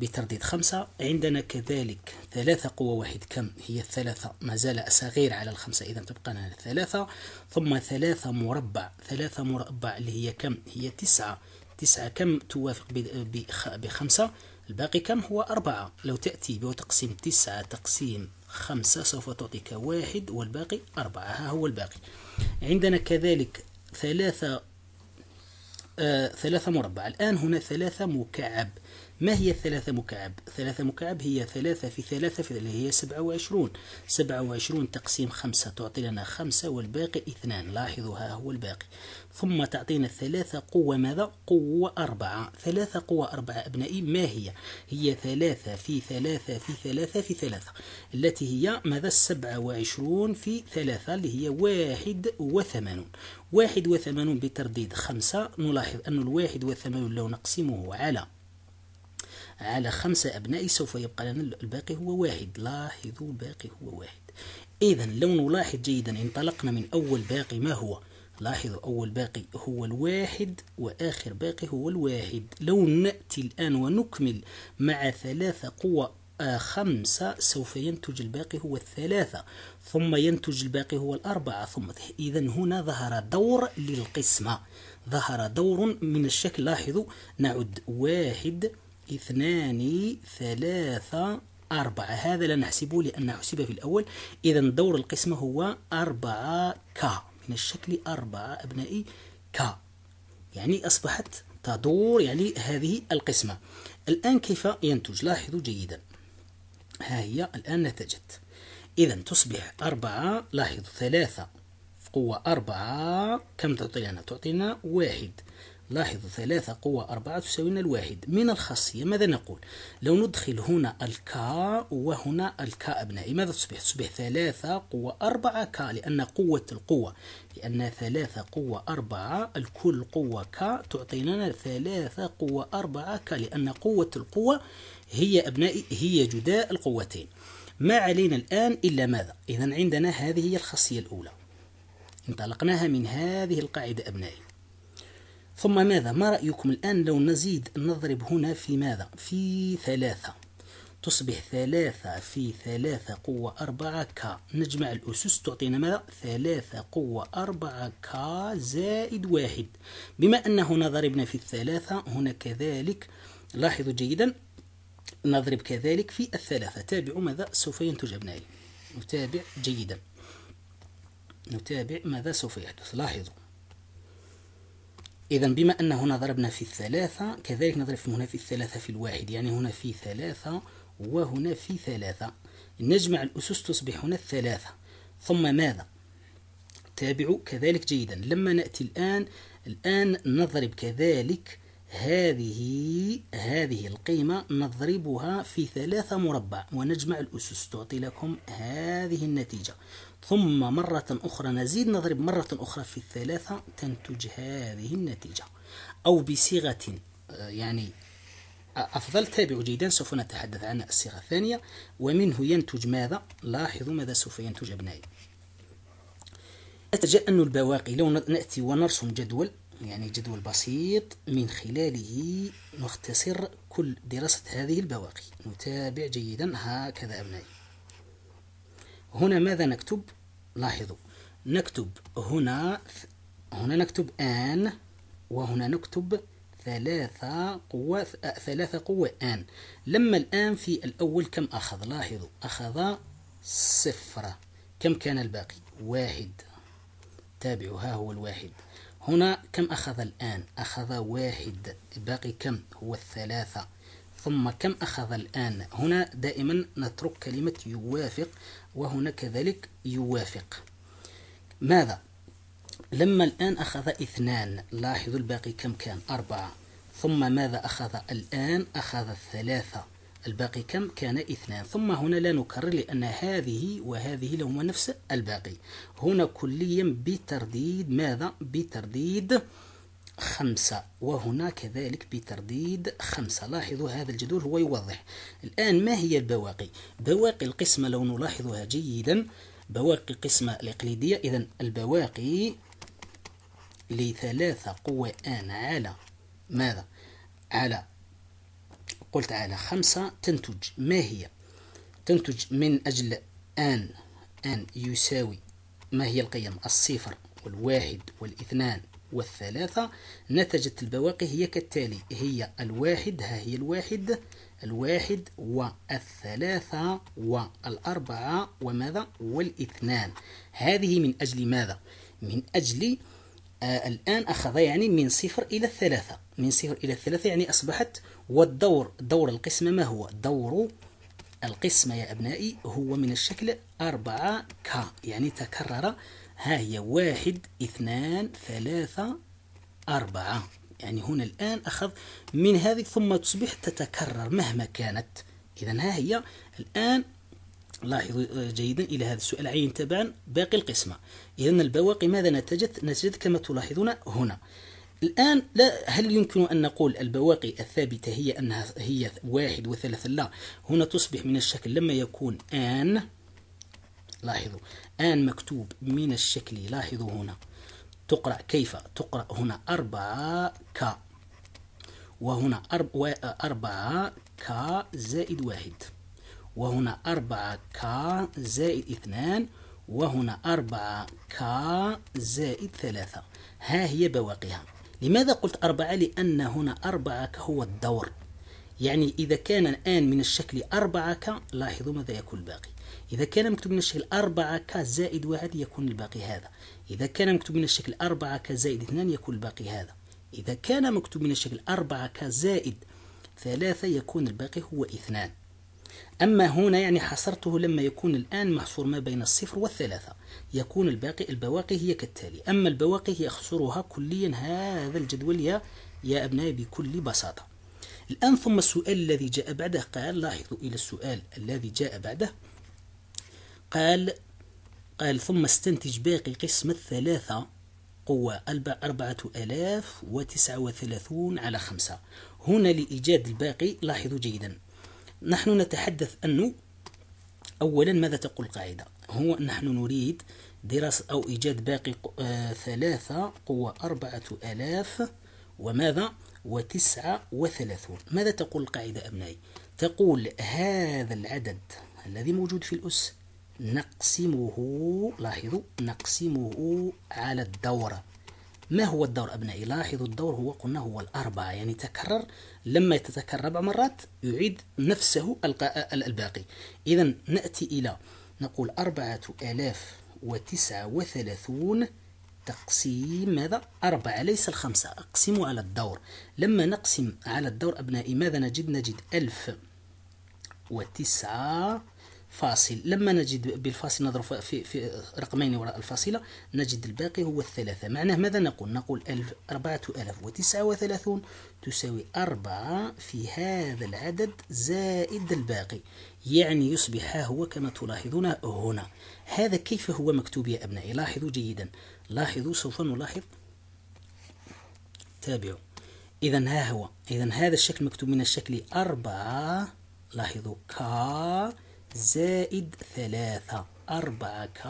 بترديد خمسة عندنا كذلك ثلاثة قوة واحد كم هي الثلاثة ما زال صغير على الخمسة إذا تبقى لنا الثلاثة ثم ثلاثة مربع ثلاثة مربع اللي هي كم هي تسعة تسعة كم توافق بخمسة الباقي كم هو أربعة لو تأتي بتقسيم تسعة تقسيم خمسة سوف تعطيك واحد والباقي أربعة ها هو الباقي عندنا كذلك ثلاثة آه ثلاثة مربع الآن هنا ثلاثة مكعب ما هي الثلاثة مكعب؟ ثلاثة مكعب هي ثلاثة في ثلاثة في اللي هي سبعة وعشرون سبعة وعشرون تقسيم خمسة تعطي لنا خمسة والباقي اثنان لاحظوا ها هو الباقي ثم تعطينا الثلاثة قوة ماذا؟ قوة أربعة ثلاثة قوة أربعة أبنائي ما هي؟ هي ثلاثة في ثلاثة في ثلاثة في ثلاثة التي هي ماذا؟ سبعة وعشرون في ثلاثة اللي هي واحد وثمانون واحد وثمانون بترديد خمسة نلاحظ أن الواحد وثمانون لو نقسمه على على خمسة أبناء سوف يبقى لنا الباقي هو واحد لاحظوا الباقي هو واحد إذا لو نلاحظ جيدا انطلقنا من أول باقي ما هو لاحظوا أول باقي هو الواحد وآخر باقي هو الواحد لو نأتي الآن ونكمل مع ثلاثة قوى آه، خمسة سوف ينتج الباقي هو الثلاثة ثم ينتج الباقي هو الأربعة ثم إذا هنا ظهر دور للقسمة ظهر دور من الشكل لاحظوا نعد واحد اثنان ثلاثة أربعة هذا لا نحسبه لأنه حسب في الأول إذا دور القسمة هو أربعة ك من الشكل أربعة أبنائي ك يعني أصبحت تدور يعني هذه القسمة الآن كيف ينتج لاحظوا جيدا ها هي الآن نتجت إذا تصبح أربعة لاحظوا ثلاثة قوة أربعة كم تعطينا تعطينا واحد لاحظوا ثلاثة قوة أربعة تساوينا الواحد من الخاصية ماذا نقول لو ندخل هنا الكا وهنا الكا أبنائي ماذا تصبح تصبح ثلاثة قوة أربعة كا لأن قوة القوة لأن ثلاثة قوة أربعة الكل قوة كا تعطينا ثلاثة قوة أربعة كا لأن قوة القوة هي أبنائي هي جداء القوتين ما علينا الآن إلا ماذا إذا عندنا هذه هي الخاصية الأولى انطلقناها من هذه القاعدة أبنائي ثم ماذا ما رأيكم الآن لو نزيد نضرب هنا في ماذا في ثلاثة تصبح ثلاثة في ثلاثة قوة أربعة كا نجمع الأسس تعطينا ماذا ثلاثة قوة أربعة كا زائد واحد بما أن هنا ضربنا في الثلاثة هنا كذلك لاحظوا جيدا نضرب كذلك في الثلاثة تابعوا ماذا سوف ينتج أبنائي نتابع جيدا نتابع ماذا سوف يحدث لاحظوا إذا بما أن هنا ضربنا في الثلاثة كذلك نضرب هنا في الثلاثة في الواحد يعني هنا في ثلاثة وهنا في ثلاثة نجمع الأسس تصبح هنا الثلاثة ثم ماذا؟ تابعوا كذلك جيدا لما نأتي الآن الآن نضرب كذلك هذه هذه القيمة نضربها في ثلاثة مربع ونجمع الأسس تعطي لكم هذه النتيجة ثم مرة أخرى نزيد نضرب مرة أخرى في الثلاثة تنتج هذه النتيجة أو بصيغة آه، يعني أفضل تابعوا جيدا سوف نتحدث عن الصيغة الثانية ومنه ينتج ماذا؟ لاحظوا ماذا سوف ينتج أبنائي أن البواقي لو نأتي ونرسم جدول يعني جدول بسيط من خلاله نختصر كل دراسة هذه البواقي نتابع جيدا هكذا أبنائي هنا ماذا نكتب لاحظوا نكتب هنا هنا نكتب آن وهنا نكتب ثلاثة قوة آه، ثلاثة قوة آن لما الآن في الأول كم أخذ لاحظوا أخذ صفر كم كان الباقي واحد تابعوا ها هو الواحد هنا كم أخذ الآن أخذ واحد الباقي كم هو الثلاثة ثم كم أخذ الآن هنا دائما نترك كلمة يوافق وهنا كذلك يوافق ماذا لما الآن أخذ اثنان لاحظوا الباقي كم كان أربعة ثم ماذا أخذ الآن أخذ الثلاثة الباقي كم كان اثنان ثم هنا لا نكرر لأن هذه وهذه لهما نفس الباقي هنا كليا بترديد ماذا بترديد خمسة وهنا كذلك بترديد خمسة لاحظوا هذا الجدول هو يوضح الآن ما هي البواقي بواقي القسمة لو نلاحظها جيدا بواقي القسمة الإقليدية إذا البواقي لثلاثة آن على ماذا على قلت على خمسة تنتج ما هي تنتج من أجل أن أن يساوي ما هي القيم الصفر والواحد والاثنان والثلاثة نتجة البواقي هي كالتالي هي الواحد ها هي الواحد الواحد والثلاثة والأربعة وماذا والاثنان هذه من أجل ماذا من أجل آه الآن أخذ يعني من صفر إلى الثلاثة من صفر إلى الثلاثة يعني أصبحت والدور دور القسمة ما هو دور القسمة يا أبنائي هو من الشكل 4 ك يعني تكرر ها هي واحد اثنان ثلاثة أربعة يعني هنا الآن أخذ من هذه ثم تصبح تتكرر مهما كانت إذا ها هي الآن لاحظوا آه، جيدا إلى هذا السؤال عين تبعا باقي القسمة إذا البواقي ماذا نتجت؟ نتجت كما تلاحظون هنا الآن لا هل يمكن أن نقول البواقي الثابتة هي أنها هي واحد وثلاثة لا هنا تصبح من الشكل لما يكون آن لاحظوا الآن مكتوب من الشكل لاحظوا هنا تقرأ كيف تقرأ هنا أربعة ك وهنا أربعة ك زائد واحد وهنا أربعة ك زائد اثنان وهنا أربعة ك زائد ثلاثة ها هي بواقيها لماذا قلت أربعة؟ لأن هنا أربعة ك هو الدور يعني إذا كان الآن من الشكل أربعة ك لاحظوا ماذا يكون الباقي إذا كان مكتوب من الشكل 4 ك زائد 1 يكون الباقي هذا إذا كان مكتوب من الشكل 4 ك زائد 2 يكون الباقي هذا إذا كان مكتوب من الشكل 4 ك زائد 3 يكون الباقي هو 2 أما هنا يعني حصرته لما يكون الآن محصور ما بين الصفر والثلاثة يكون الباقي البواقي هي كالتالي أما البواقي هي أخسرها كليا هذا الجدول يا يا أبنائي بكل بساطة الآن ثم السؤال الذي جاء بعده قال لاحظوا إلى السؤال الذي جاء بعده قال قال ثم استنتج باقي قسم الثلاثة قوة أربعة ألاف وتسعة وثلاثون على خمسة هنا لإيجاد الباقي لاحظوا جيدا نحن نتحدث أنه أولا ماذا تقول القاعدة هو نحن نريد دراسة أو إيجاد باقي آه، ثلاثة قوة أربعة ألاف وماذا وتسعة وثلاثون ماذا تقول القاعدة أبنائي تقول هذا العدد الذي موجود في الأس نقسمه لاحظوا نقسمه على الدورة ما هو الدور أبنائي لاحظوا الدور هو قلنا هو الأربعة يعني تكرر لما تتكرر أربع مرات يعيد نفسه الباقي إذا نأتي إلى نقول أربعة آلاف وتسعة وثلاثون تقسيم ماذا؟ أربعة ليس الخمسة أقسم على الدور لما نقسم على الدور أبنائي ماذا نجد؟ نجد ألف وتسعة فاصل لما نجد بالفاصل نضرب في, في رقمين وراء الفاصلة نجد الباقي هو الثلاثة معناه ماذا نقول نقول ألف أربعة ألف وتسعة وثلاثون تساوي أربعة في هذا العدد زائد الباقي يعني يصبح ها هو كما تلاحظون هنا هذا كيف هو مكتوب يا أبنائي لاحظوا جيدا لاحظوا سوف نلاحظ تابعوا إذا ها هو إذا هذا الشكل مكتوب من الشكل أربعة لاحظوا كا زائد ثلاثة أربعة ك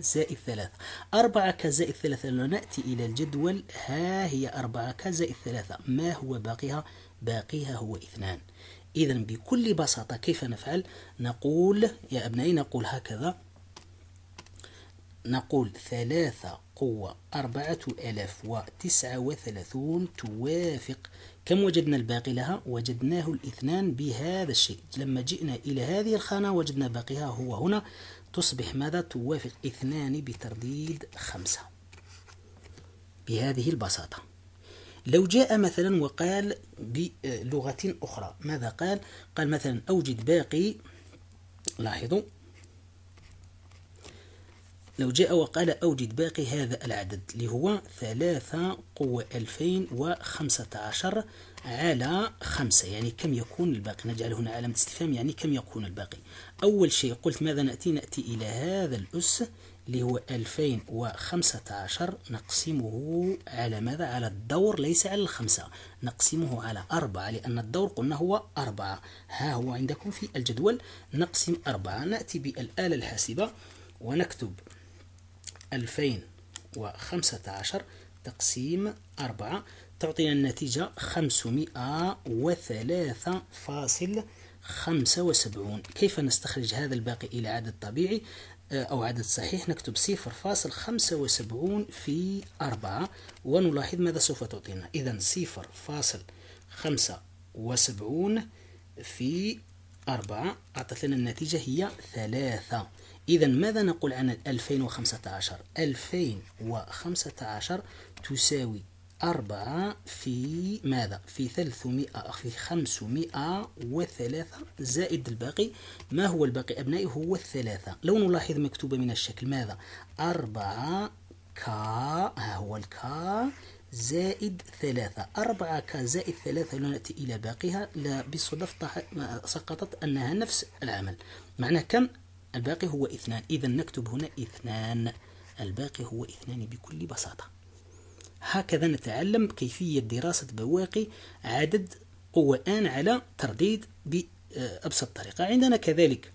زائد ثلاثة أربعة ك زائد ثلاثة لو نأتي إلى الجدول ها هي أربعة ك زائد ثلاثة ما هو باقيها؟ باقيها هو اثنان إذا بكل بساطة كيف نفعل؟ نقول يا أبنائي نقول هكذا نقول ثلاثة قوة أربعة ألاف وتسعة وثلاثون توافق كم وجدنا الباقي لها وجدناه الاثنان بهذا الشيء لما جئنا إلى هذه الخانة وجدنا باقيها هو هنا تصبح ماذا توافق اثنان بترديد خمسة بهذه البساطة لو جاء مثلا وقال بلغة أخرى ماذا قال؟ قال مثلا أوجد باقي لاحظوا لو جاء وقال أوجد باقي هذا العدد اللي هو ثلاثة قوة ألفين وخمسة عشر على خمسة يعني كم يكون الباقي نجعل هنا علامة استفهام يعني كم يكون الباقي أول شيء قلت ماذا نأتي نأتي إلى هذا الأس اللي هو 2015 نقسمه على ماذا؟ على الدور ليس على الخمسة نقسمه على أربعة لأن الدور قلنا هو أربعة ها هو عندكم في الجدول نقسم أربعة نأتي بالآلة الحاسبة ونكتب 2015 تقسيم 4 تعطينا النتيجة 503.75 كيف نستخرج هذا الباقي إلى عدد طبيعي آه، أو عدد صحيح نكتب 0.75 في 4 ونلاحظ ماذا سوف تعطينا إذا 0.75 في 4 أعطت لنا النتيجة هي 3 إذا ماذا نقول عن 2015 2015 تساوي أربعة في ماذا في 300 في 503 زائد الباقي ما هو الباقي أبنائي هو الثلاثة لو نلاحظ مكتوبة من الشكل ماذا أربعة كا ها هو الكا زائد ثلاثة أربعة كا زائد ثلاثة لو نأتي إلى باقيها لا بالصدف سقطت أنها نفس العمل معناه كم الباقي هو اثنان إذا نكتب هنا اثنان الباقي هو اثنان بكل بساطة هكذا نتعلم كيفية دراسة بواقي عدد آن على ترديد بأبسط آه، طريقة عندنا كذلك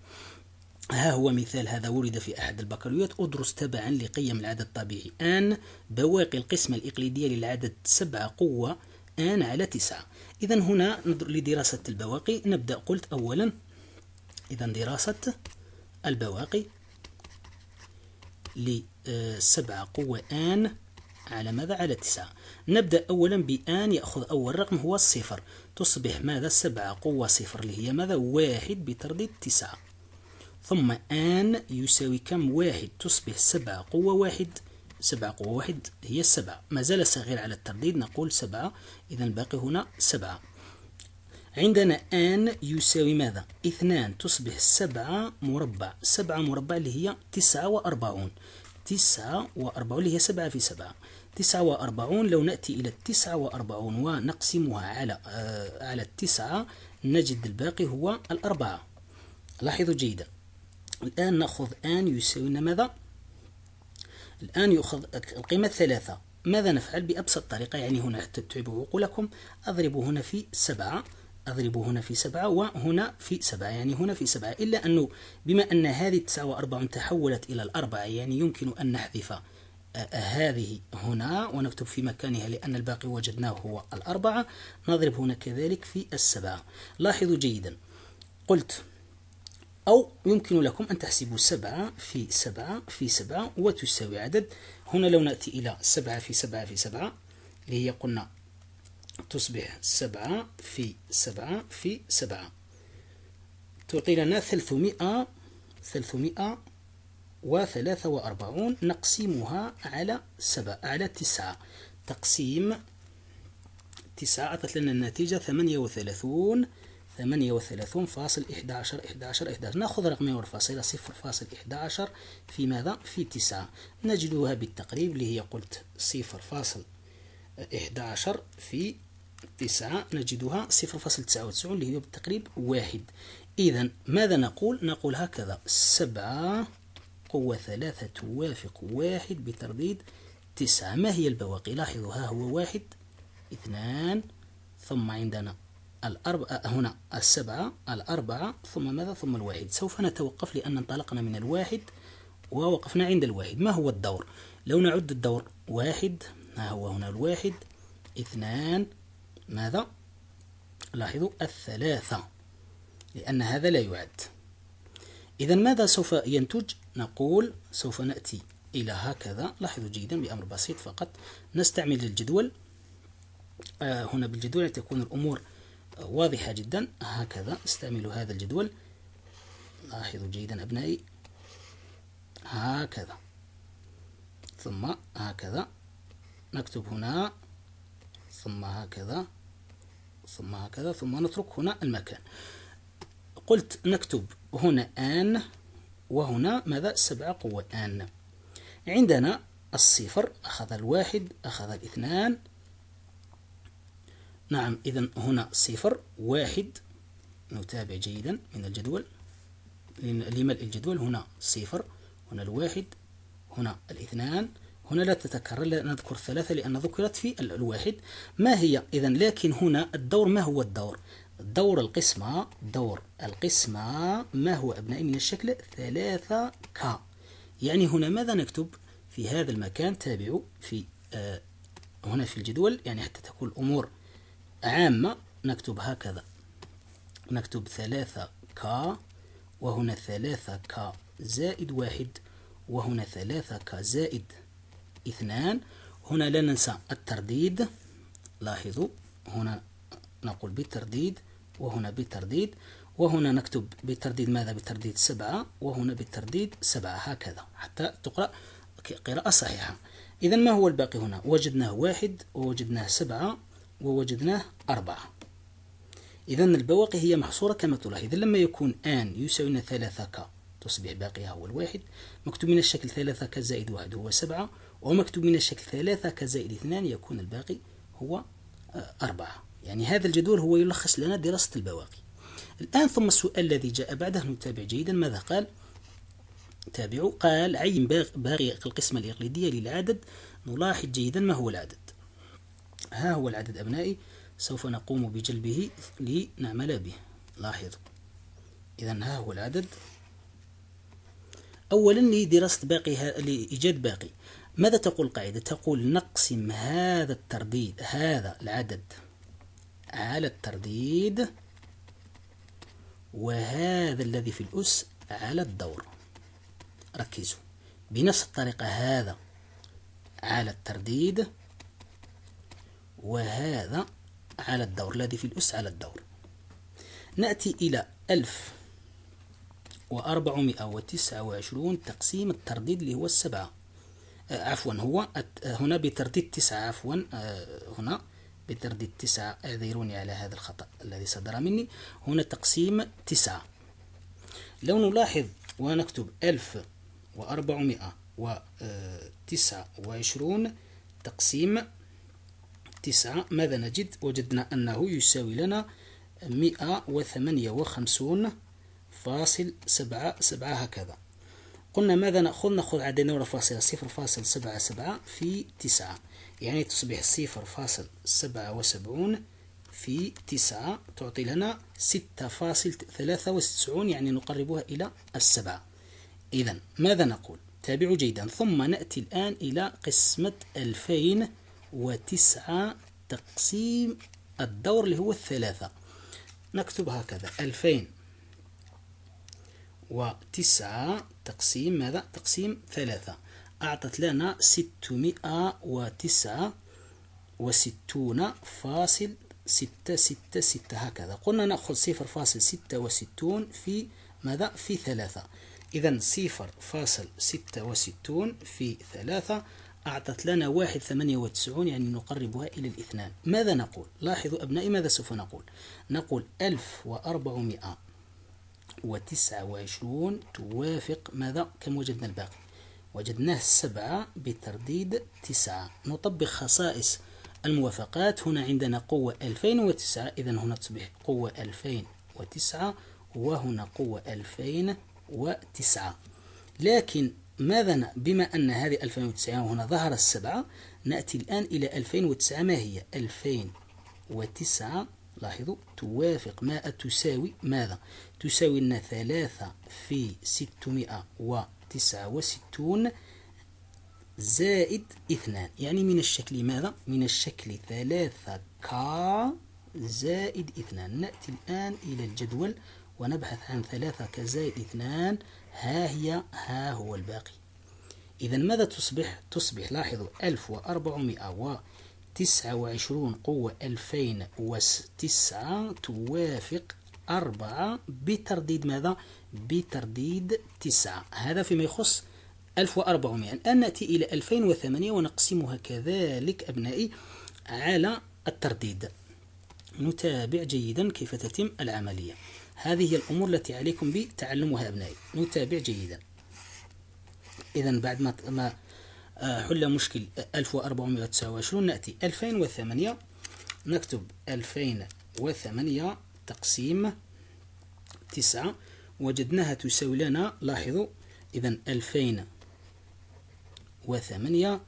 ها هو مثال هذا ولد في أحد البكالوريات أدرس تبعا لقيم العدد الطبيعي آن بواقي القسمة الإقليدية للعدد سبعة قوة آن على تسعة إذا هنا لدراسة البواقي نبدأ قلت أولا إذا دراسة البواقي لسبعة قوة آن على ماذا؟ على تسعة نبدأ أولا بآن يأخذ أول رقم هو الصفر تصبح ماذا؟ سبعة قوة صفر اللي هي ماذا؟ واحد بترديد تسعة ثم آن يساوي كم واحد تصبح سبعة قوة واحد سبعة قوة واحد هي السبعة ما زال صغير على الترديد نقول سبعة إذا باقي هنا سبعة عندنا ان يساوي ماذا اثنان تصبح سبعة مربع سبعة مربع اللي هي تسعة واربعون تسعة واربعون اللي هي سبعة في سبعة تسعة وأربعون لو نأتي إلى التسعة وأربعون ونقسمها على آه على التسعة نجد الباقي هو الأربعة لاحظوا جيدا الآن نأخذ آن يساوي ماذا؟ الآن يؤخذ القيمة الثلاثة ماذا نفعل بأبسط طريقة يعني هنا حتى تتعبوا عقولكم أضرب هنا في سبعة أضرب هنا في سبعة وهنا في سبعة يعني هنا في سبعة إلا أنه بما أن هذه تساوى وأربعة تحولت إلى الأربعة يعني يمكن أن نحذف آه، آه، هذه هنا ونكتب في مكانها لأن الباقي وجدناه هو الأربعة نضرب هنا كذلك في السبعة لاحظوا جيدا قلت أو يمكن لكم أن تحسبوا سبعة في سبعة في سبعة وتساوي عدد هنا لو نأتي إلى سبعة في سبعة في سبعة اللي هي قلنا تصبح سبعة في سبعة في سبعة تعطي لنا ثلثمائة ثلثمائة وثلاثة وأربعون نقسمها على سبعة على تسعة تقسيم تسعة أعطت لنا النتيجة ثمانية وثلاثون ثمانية وثلاثون فاصل إحدى عشر إحدى عشر إحدى عشر نأخذ رقمين والفاصلة صفر فاصل إحدى عشر في ماذا؟ في تسعة نجدها بالتقريب اللي هي قلت صفر فاصل إحدى عشر في تسعة نجدها صفر فاصل تسعة وتسعون اللي هي بالتقريب واحد إذا ماذا نقول؟ نقول هكذا سبعة قوة ثلاثة توافق واحد بترديد تسعة ما هي البواقي؟ لاحظوا ها هو واحد اثنان ثم عندنا الأربعة آه، هنا السبعة الأربعة ثم ماذا؟ ثم الواحد سوف نتوقف لأن انطلقنا من الواحد ووقفنا عند الواحد ما هو الدور؟ لو نعد الدور واحد ها هو هنا الواحد اثنان ماذا؟ لاحظوا الثلاثة لأن هذا لا يعد إذا ماذا سوف ينتج؟ نقول سوف نأتي إلى هكذا لاحظوا جيدا بأمر بسيط فقط نستعمل الجدول آه، هنا بالجدول تكون الأمور واضحة جدا هكذا استعملوا هذا الجدول لاحظوا جيدا أبنائي هكذا ثم هكذا نكتب هنا ثم هكذا ثم هكذا ثم نترك هنا المكان قلت نكتب هنا آن وهنا ماذا سبعة قوة آن عندنا الصفر أخذ الواحد أخذ الاثنان نعم إذا هنا صفر واحد نتابع جيدا من الجدول لملء الجدول هنا صفر هنا الواحد هنا الاثنان هنا لا تتكرر لا نذكر ثلاثة لأن ذكرت في الواحد ما هي إذا لكن هنا الدور ما هو الدور دور القسمة دور القسمة ما هو أبنائي من الشكل ثلاثة ك يعني هنا ماذا نكتب في هذا المكان تابعوا في آه هنا في الجدول يعني حتى تكون الأمور عامة نكتب هكذا نكتب ثلاثة ك وهنا ثلاثة ك زائد واحد وهنا ثلاثة ك زائد اثنان هنا لا ننسى الترديد لاحظوا هنا نقول بالترديد وهنا بالترديد وهنا نكتب بالترديد ماذا بالترديد سبعة وهنا بالترديد سبعة هكذا حتى تقرأ قراءة صحيحة إذا ما هو الباقي هنا وجدناه واحد ووجدناه سبعة ووجدناه أربعة إذا البواقي هي محصورة كما تلاحظ لما يكون آن يساوينا ثلاثة ك تصبح باقيها هو الواحد مكتوب من الشكل ثلاثة ك زائد واحد هو سبعة ومكتوب من الشكل ثلاثة كزائد اثنان يكون الباقي هو آه، أربعة يعني هذا الجدول هو يلخص لنا دراسة البواقي الآن ثم السؤال الذي جاء بعده نتابع جيدا ماذا قال تابعوا قال عين باقي القسمة الإقليدية للعدد نلاحظ جيدا ما هو العدد ها هو العدد أبنائي سوف نقوم بجلبه لنعمل به لاحظوا إذا ها هو العدد أولا لدراسة باقي لإيجاد باقي ماذا تقول القاعدة؟ تقول نقسم هذا الترديد هذا العدد على الترديد وهذا الذي في الأس على الدور ركزوا بنفس الطريقة هذا على الترديد وهذا على الدور الذي في الأس على الدور نأتي إلى ألف وأربعمائة وتسعة وعشرون تقسيم الترديد اللي هو السبعة آه، عفوا هو آه، هنا بترديد تسعة عفوا آه، هنا بترديد تسعة اعذروني على هذا الخطأ الذي صدر مني هنا تقسيم تسعة لو نلاحظ ونكتب ألف وأربعمائة وتسعة وعشرون تقسيم تسعة ماذا نجد وجدنا أنه يساوي لنا مئة وثمانية وخمسون فاصل سبعة سبعة هكذا قلنا ماذا نأخذ نأخذ عدد نورة فاصلة صفر فاصل سبعة سبعة في تسعة يعني تصبح صفر فاصل سبعة وسبعون في تسعة تعطي لنا ستة فاصل ثلاثة وتسعون يعني نقربها إلى السبعة إذا ماذا نقول تابعوا جيدا ثم نأتي الآن إلى قسمة ألفين وتسعة تقسيم الدور اللي هو الثلاثة نكتب هكذا ألفين وتسعة تقسيم ماذا؟ تقسيم ثلاثة أعطت لنا ستمائة وتسعة وستون فاصل ستة ستة ستة هكذا قلنا نأخذ صفر فاصل ستة وستون في ماذا؟ في ثلاثة إذا صفر فاصل ستة وستون في ثلاثة أعطت لنا واحد ثمانية وتسعون يعني نقربها إلى الاثنان ماذا نقول؟ لاحظوا أبنائي ماذا سوف نقول؟ نقول ألف وأربعمائة وتسعة وعشرون توافق ماذا كم وجدنا الباقي وجدناه سبعة بترديد تسعة نطبق خصائص الموافقات هنا عندنا قوة 2009 إذا هنا تصبح قوة 2009 وهنا قوة 2009 لكن ماذا بما أن هذه 2009 وهنا ظهر السبعة نأتي الآن إلى 2009 ما هي 2009 لاحظوا توافق ما تساوي ماذا تساوي لنا ثلاثة في ستمائة وتسعة وستون زائد اثنان يعني من الشكل ماذا من الشكل ثلاثة كا زائد اثنان نأتي الآن إلى الجدول ونبحث عن ثلاثة ك زائد اثنان ها هي ها هو الباقي إذا ماذا تصبح تصبح لاحظوا ألف وأربعمائة تسعة وعشرون قوة ألفين وتسعة توافق أربعة بترديد ماذا؟ بترديد تسعة هذا فيما يخص 1400 الآن نأتي إلى 2008 ونقسمها كذلك أبنائي على الترديد نتابع جيدا كيف تتم العملية هذه هي الأمور التي عليكم بتعلمها أبنائي نتابع جيدا إذا بعد ما آه، حل مشكل 1429 نأتي 2008 نكتب 2008 تقسيم 9 وجدناها تساوي لنا لاحظوا إذا 2008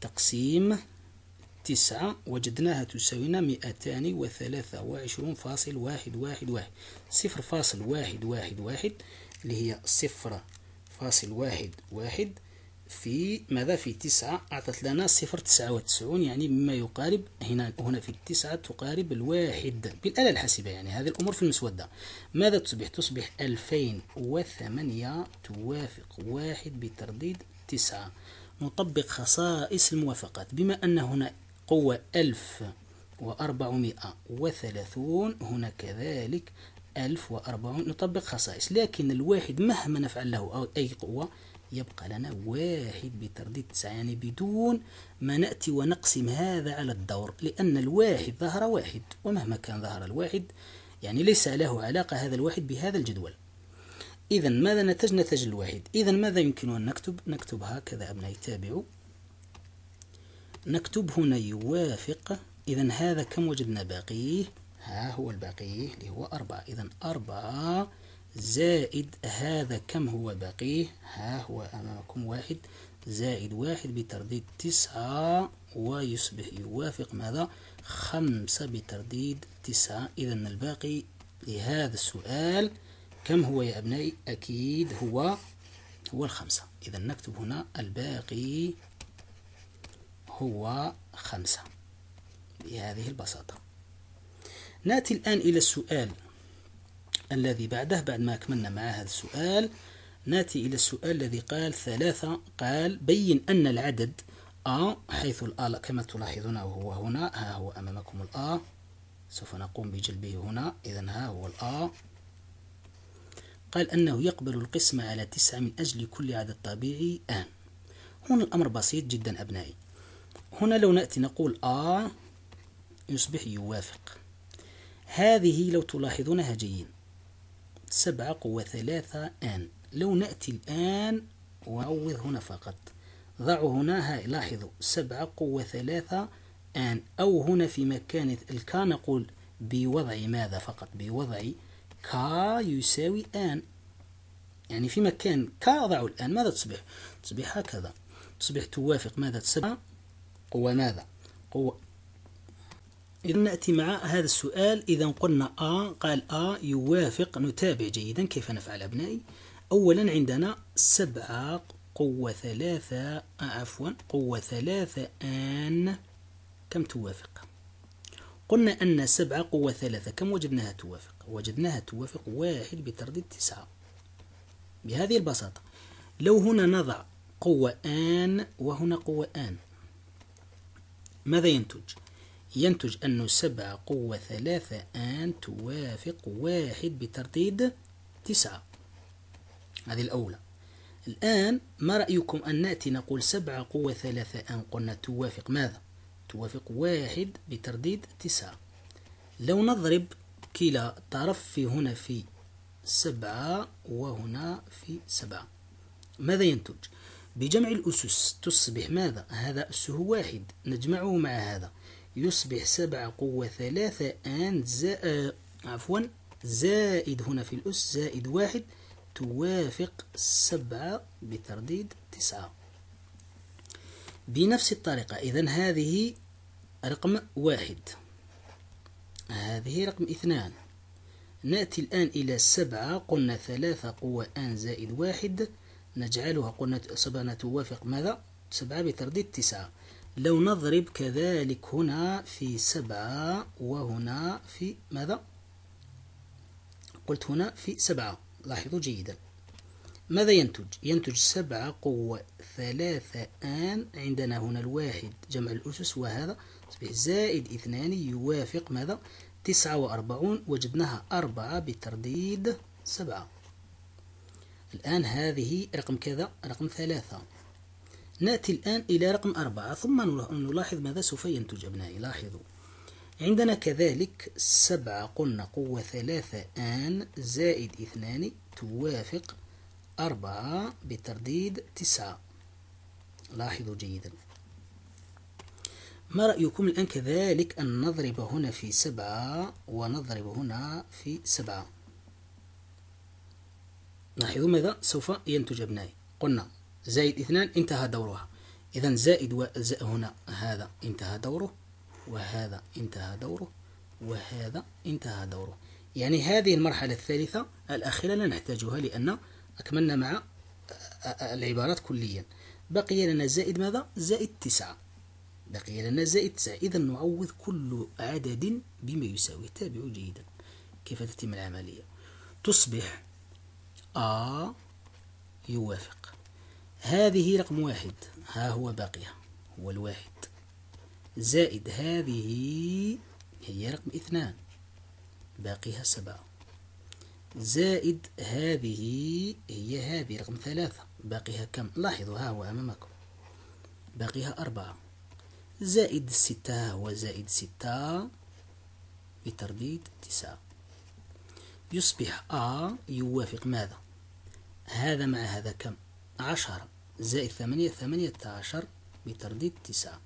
تقسيم 9 وجدناها تساوينا 223.111 صفر فاصل واحد واحد واحد اللي هي صفر فاصل واحد واحد في ماذا في تسعة أعطت لنا صفر تسعة وتسعون يعني مما يقارب هنا هنا في التسعة تقارب الواحد بالآلة الحاسبة يعني هذه الأمور في المسودة ماذا تصبح تصبح ألفين وثمانية توافق واحد بترديد تسعة نطبق خصائص الموافقات بما أن هنا قوة ألف وأربعمائة وثلاثون هنا كذلك ألف وأربعون نطبق خصائص لكن الواحد مهما نفعل له أو أي قوة يبقى لنا واحد بترديد تسعة يعني بدون ما نأتي ونقسم هذا على الدور لأن الواحد ظهر واحد ومهما كان ظهر الواحد يعني ليس له علاقة هذا الواحد بهذا الجدول إذا ماذا نتج نتج الواحد إذا ماذا يمكن أن نكتب نكتب هكذا أبنائي تابعوا نكتب هنا يوافق إذا هذا كم وجدنا باقيه ها هو الباقي اللي هو أربعة إذا أربعة زائد هذا كم هو بقيه ها هو أمامكم واحد زائد واحد بترديد تسعة ويصبح يوافق ماذا خمسة بترديد تسعة إذا الباقي لهذا السؤال كم هو يا أبنائي أكيد هو هو الخمسة إذا نكتب هنا الباقي هو خمسة بهذه البساطة نأتي الآن إلى السؤال الذي بعده بعد ما أكملنا مع هذا السؤال نأتي إلى السؤال الذي قال ثلاثة قال بين أن العدد أ حيث الأ كما تلاحظون هو هنا ها هو أمامكم الأ سوف نقوم بجلبه هنا إذا ها هو الأ قال أنه يقبل القسمة على تسعة من أجل كل عدد طبيعي آن هنا الأمر بسيط جدا أبنائي هنا لو نأتي نقول آ يصبح يوافق هذه لو تلاحظونها جيداً سبعة قوة ثلاثة آن لو نأتي الآن وأعوض هنا فقط ضعوا هنا هاي لاحظوا سبعة قوة ثلاثة آن أو هنا في مكان الكا نقول بوضع ماذا فقط بوضع كا يساوي آن يعني في مكان كا ضعوا الآن ماذا تصبح تصبح هكذا تصبح توافق ماذا سبعة قوة ماذا قوة إذا نأتي مع هذا السؤال إذا قلنا أ قال أ يوافق نتابع جيدا كيف نفعل أبنائي أولا عندنا سبعة قوة ثلاثة آه، عفوا قوة ثلاثة آن كم توافق قلنا أن سبعة قوة ثلاثة كم وجدناها توافق وجدناها توافق واحد بترديد تسعة بهذه البساطة لو هنا نضع قوة آن وهنا قوة آن ماذا ينتج؟ ينتج أن سبعة قوة ثلاثة آن توافق واحد بترديد تسعة هذه الأولى الآن ما رأيكم أن نأتي نقول سبعة قوة ثلاثة آن قلنا توافق ماذا؟ توافق واحد بترديد تسعة لو نضرب كلا طرف في هنا في سبعة وهنا في سبعة ماذا ينتج؟ بجمع الأسس تصبح ماذا؟ هذا أسه واحد نجمعه مع هذا يصبح سبعة قوة ثلاثة and زائد آه، عفوا زائد هنا في الأس زائد واحد توافق سبعة بترديد تسعة بنفس الطريقة إذا هذه رقم واحد هذه رقم اثنان نأتي الآن إلى سبعة قلنا ثلاثة قوة آن زائد واحد نجعلها قلنا سبعة توافق ماذا؟ سبعة بترديد تسعة لو نضرب كذلك هنا في سبعة وهنا في ماذا قلت هنا في سبعة لاحظوا جيدا ماذا ينتج ينتج سبعة قوة ثلاثة آن عندنا هنا الواحد جمع الأسس وهذا تصبح زائد اثنان يوافق ماذا تسعة وأربعون وجدناها أربعة بترديد سبعة الآن هذه رقم كذا رقم ثلاثة نأتي الآن إلى رقم أربعة ثم نلاحظ ماذا سوف ينتج أبنائي لاحظوا عندنا كذلك سبعة قلنا قوة ثلاثة آن زائد اثنان توافق أربعة بترديد تسعة لاحظوا جيدا ما رأيكم الآن كذلك أن نضرب هنا في سبعة ونضرب هنا في سبعة لاحظوا ماذا سوف ينتج أبنائي قلنا زائد اثنان انتهى دورها إذا زائد وزائد هنا هذا انتهى دوره وهذا انتهى دوره وهذا انتهى دوره يعني هذه المرحلة الثالثة الأخيرة لا نحتاجها لأن أكملنا مع العبارات كليا بقي لنا زائد ماذا؟ زائد تسعة بقي لنا زائد تسعة إذا نعوض كل عدد بما يساوي تابعوا جيدا كيف تتم العملية تصبح آ يوافق هذه رقم واحد ها هو باقية هو الواحد زائد هذه هي رقم اثنان باقيها سبعة زائد هذه هي هذه رقم ثلاثة باقيها كم لاحظوا ها هو أمامكم باقيها أربعة زائد ستة هو زائد ستة بترديد تسعة يصبح أ يوافق ماذا هذا مع هذا كم عشرة زائد ثمانية ثمانية عشر بترديد تسعة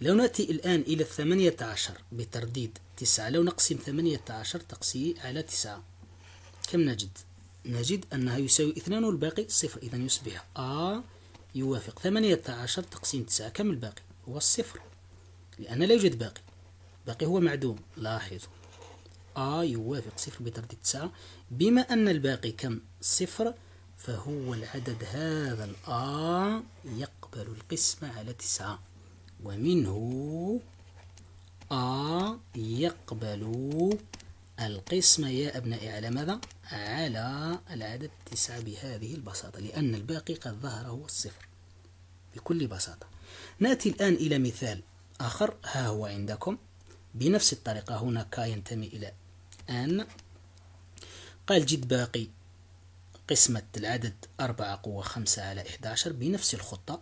لو نأتي الآن إلى الثمانية عشر بترديد تسعة لو نقسم ثمانية عشر تقسيم على تسعة كم نجد؟ نجد أنها يساوي اثنان والباقي صفر إذا يصبح أ يوافق ثمانية عشر تقسيم تسعة كم الباقي؟ هو الصفر لأن لا يوجد باقي باقي هو معدوم لاحظوا أ يوافق صفر بترديد تسعة بما أن الباقي كم؟ صفر فهو العدد هذا الآر يقبل القسمة على تسعة ومنه آ يقبل القسمة يا أبنائي على ماذا؟ على العدد تسعة بهذه البساطة لأن الباقي قد ظهر هو الصفر بكل بساطة نأتي الآن إلى مثال آخر ها هو عندكم بنفس الطريقة هنا كا ينتمي إلى أن قال جد باقي قسمة العدد أربعة قوة خمسة على إحدى عشر بنفس الخطة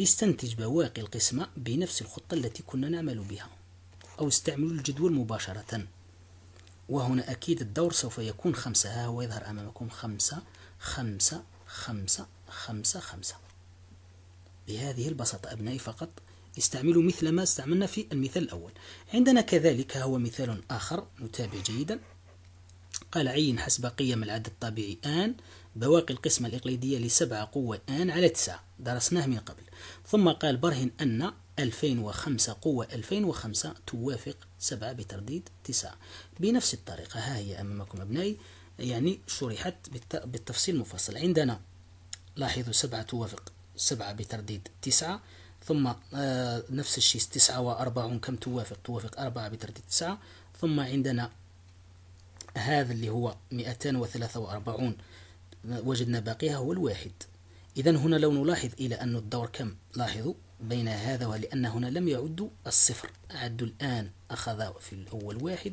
استنتج بواقي القسمة بنفس الخطة التي كنا نعمل بها أو استعملوا الجدول مباشرة وهنا أكيد الدور سوف يكون خمسة ها هو يظهر أمامكم خمسة خمسة خمسة خمسة خمسة بهذه البساطة أبنائي فقط استعملوا مثل ما استعملنا في المثال الأول عندنا كذلك هو مثال آخر نتابع جيدا قال عين حسب قيم العدد الطبيعي آن بواقي القسمة الإقليدية لسبعة قوة آن على تسعة درسناه من قبل ثم قال برهن أن 2005 قوة 2005 توافق 7 بترديد 9 بنفس الطريقة ها هي أمامكم أبنائي يعني شرحت بالتفصيل مفصل عندنا لاحظوا 7 توافق 7 بترديد 9 ثم آه نفس الشيء 9 و40 كم توافق توافق 4 بترديد 9 ثم عندنا هذا اللي هو 243 وجدنا باقيها هو الواحد إذا هنا لو نلاحظ إلى أن الدور كم لاحظوا بين هذا ولأن هنا لم يعد الصفر أعد الآن أخذ في الأول واحد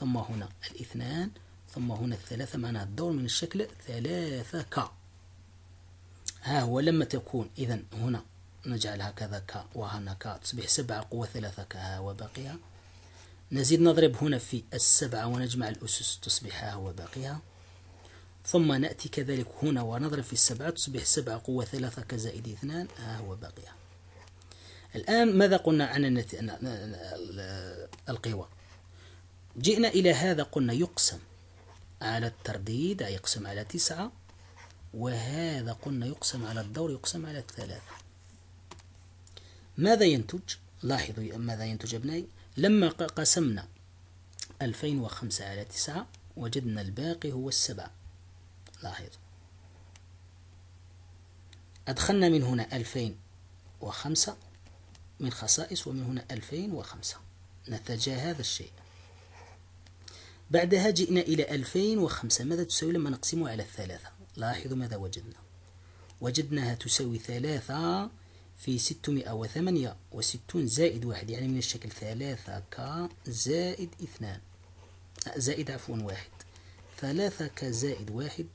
ثم هنا الاثنان ثم هنا الثلاثة معناها الدور من الشكل ثلاثة ك ها هو لما تكون إذا هنا نجعلها كذا ك وهنا ك تصبح سبعة قوة ثلاثة ك وباقيها نزيد نضرب هنا في السبعة ونجمع الأسس تصبح وباقيها ثم نأتي كذلك هنا ونضرب في السبعة تصبح سبعة قوة ثلاثة كزائد اثنان ها آه، هو باقيها الآن ماذا قلنا عن القوى جئنا إلى هذا قلنا يقسم على الترديد يقسم على تسعة وهذا قلنا يقسم على الدور يقسم على الثلاثة ماذا ينتج لاحظوا ماذا ينتج أبنائي لما قسمنا 2005 على 9 وجدنا الباقي هو 7 لاحظ أدخلنا من هنا 2005 من خصائص ومن هنا 2005 نتج هذا الشيء بعدها جئنا إلى 2005 ماذا تساوي لما نقسمه على الثلاثة لاحظوا ماذا وجدنا وجدناها تساوي ثلاثة في 668 زائد واحد يعني من الشكل ثلاثة ك زائد اثنان آه، زائد عفوا واحد ثلاثة ك زائد واحد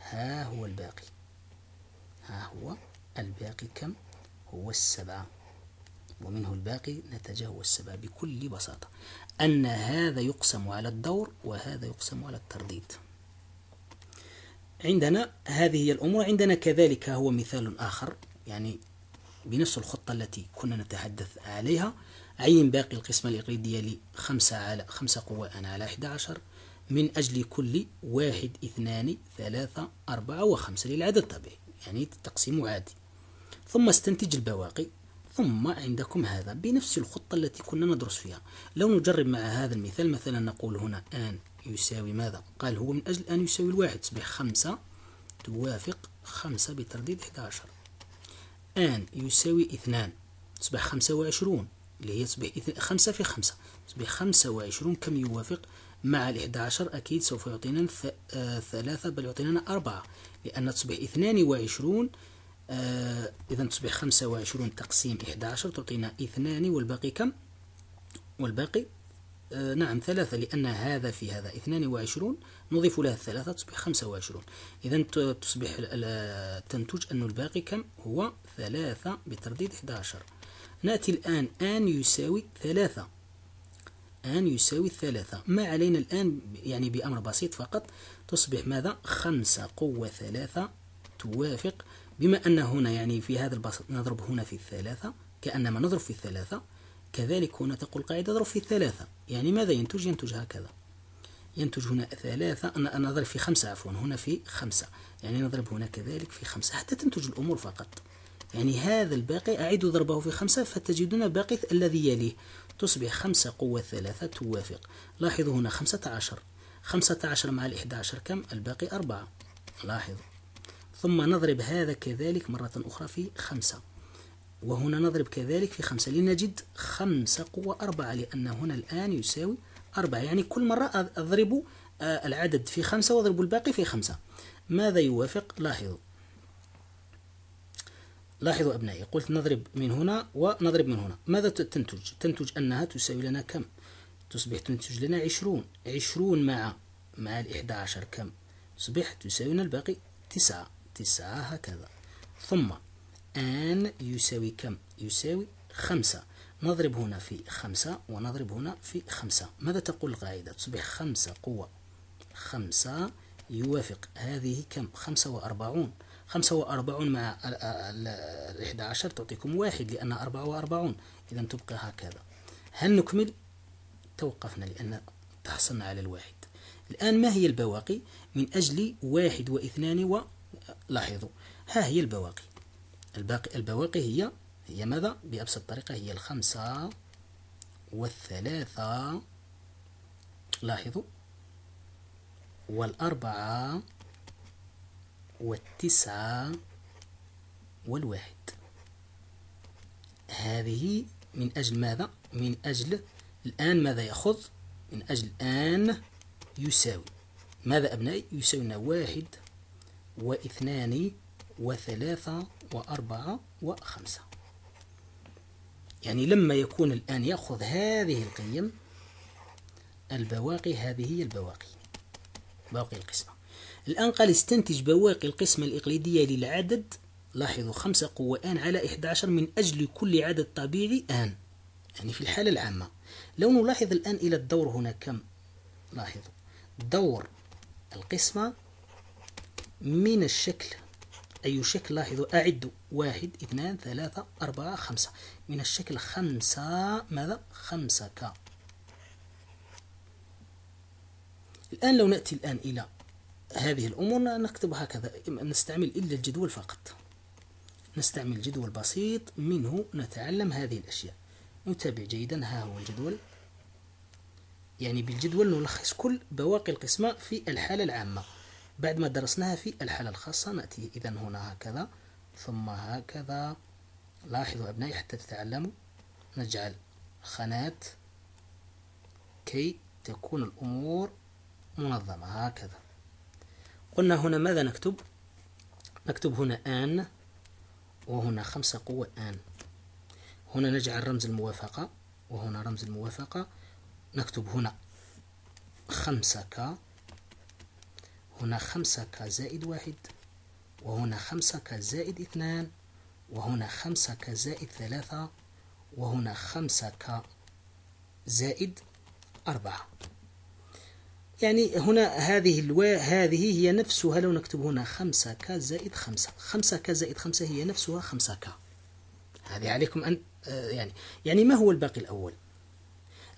ها هو الباقي ها هو الباقي كم هو السبعة ومنه الباقي نتجه هو السبعة بكل بساطة أن هذا يقسم على الدور وهذا يقسم على الترديد عندنا هذه هي الأمور عندنا كذلك هو مثال آخر يعني بنفس الخطة التي كنا نتحدث عليها عين باقي القسمة الإقليدية ديالي خمسة على خمسة قوى أنا على 11 من أجل كل واحد اثنان ثلاثة أربعة وخمسة للعدد الطبيعي يعني تقسيم عادي ثم استنتج البواقي ثم عندكم هذا بنفس الخطة التي كنا ندرس فيها لو نجرب مع هذا المثال مثلا نقول هنا آن يساوي ماذا قال هو من أجل آن يساوي الواحد تصبح خمسة توافق خمسة بترديد 11 ان يساوي اثنان تصبح خمسة وعشرون اللي هي تصبح خمسة في خمسة تصبح خمسة وعشرون كم يوافق مع الإحدى عشر أكيد سوف يعطينا آه، ثلاثة بل يعطينا أربعة لأن تصبح اثنان وعشرون آه إذا تصبح خمسة وعشرون تقسيم إحدى عشر تعطينا اثنان والباقي كم والباقي آه، نعم ثلاثة لأن هذا في هذا اثنان وعشرون نضيف لها الثلاثة تصبح خمسة وعشرون إذا تصبح تنتج أن الباقي كم هو ثلاثة بترديد 11 نأتي الآن آن يساوي ثلاثة آن يساوي ثلاثة ما علينا الآن يعني بأمر بسيط فقط تصبح ماذا خمسة قوة ثلاثة توافق بما أن هنا يعني في هذا البسط نضرب هنا في الثلاثة كأنما نضرب في الثلاثة كذلك هنا تقول قاعدة اضرب في ثلاثة يعني ماذا ينتج ينتج هكذا ينتج هنا ثلاثة أنا نضرب في خمسة عفوا هنا في خمسة يعني نضرب هنا كذلك في خمسة حتى تنتج الأمور فقط يعني هذا الباقي أعيد ضربه في خمسة فتجدون باقي الذي يليه تصبح خمسة قوة ثلاثة توافق لاحظوا هنا خمسة عشر خمسة عشر مع الإحدى عشر كم الباقي أربعة لاحظوا ثم نضرب هذا كذلك مرة أخرى في خمسة وهنا نضرب كذلك في خمسة لنجد خمسة قوة أربعة لأن هنا الآن يساوي أربعة يعني كل مرة أضرب آه، العدد في خمسة وأضرب الباقي في خمسة ماذا يوافق لاحظوا لاحظوا أبنائي قلت نضرب من هنا ونضرب من هنا ماذا تنتج تنتج أنها تساوي لنا كم تصبح تنتج لنا عشرون عشرون مع مع الإحدى عشر كم تصبح تساوي لنا الباقي تسعة تسعة هكذا ثم أن يساوي كم؟ يساوي خمسة نضرب هنا في خمسة ونضرب هنا في خمسة ماذا تقول القاعدة؟ تصبح خمسة قوة خمسة يوافق هذه كم؟ خمسة وأربعون خمسة وأربعون مع الإحدى عشر تعطيكم واحد لأن أربعة وأربعون إذا تبقى هكذا هل نكمل؟ توقفنا لأن تحصلنا على الواحد الآن ما هي البواقي؟ من أجل واحد واثنان و لاحظوا ها هي البواقي الباقي البواقي هي هي ماذا بأبسط طريقة هي الخمسة والثلاثة لاحظوا والأربعة والتسعة والواحد هذه من أجل ماذا؟ من أجل الآن ماذا يأخذ؟ من أجل الآن يساوي ماذا أبنائي؟ يساوينا واحد واثنان وثلاثة وأربعة وخمسة يعني لما يكون الآن يأخذ هذه القيم البواقي هذه هي البواقي باقي القسمة الآن قال استنتج بواقي القسمة الإقليدية للعدد لاحظوا خمسة قوة آن على 11 من أجل كل عدد طبيعي آن يعني في الحالة العامة لو نلاحظ الآن إلى الدور هنا كم لاحظوا دور القسمة من الشكل أي شكل لاحظوا أعدوا واحد اثنان ثلاثة أربعة خمسة من الشكل خمسة ماذا خمسة ك الآن لو نأتي الآن إلى هذه الأمور نكتب هكذا نستعمل إلا الجدول فقط نستعمل جدول بسيط منه نتعلم هذه الأشياء نتابع جيدا ها هو الجدول يعني بالجدول نلخص كل بواقي القسمة في الحالة العامة بعد ما درسناها في الحالة الخاصة نأتي إذا هنا هكذا ثم هكذا لاحظوا أبنائي حتى تتعلموا نجعل خانات كي تكون الأمور منظمة هكذا قلنا هنا ماذا نكتب نكتب هنا آن وهنا خمسة قوة آن هنا نجعل رمز الموافقة وهنا رمز الموافقة نكتب هنا خمسة ك هنا خمسة ك زائد واحد وهنا خمسة ك زائد اثنان وهنا خمسة ك زائد ثلاثة وهنا خمسة ك زائد أربعة يعني هنا هذه الوا هذه هي نفسها لو نكتب هنا خمسة ك زائد خمسة خمسة ك زائد خمسة هي نفسها خمسة ك هذه عليكم أن آه، يعني يعني ما هو الباقي الأول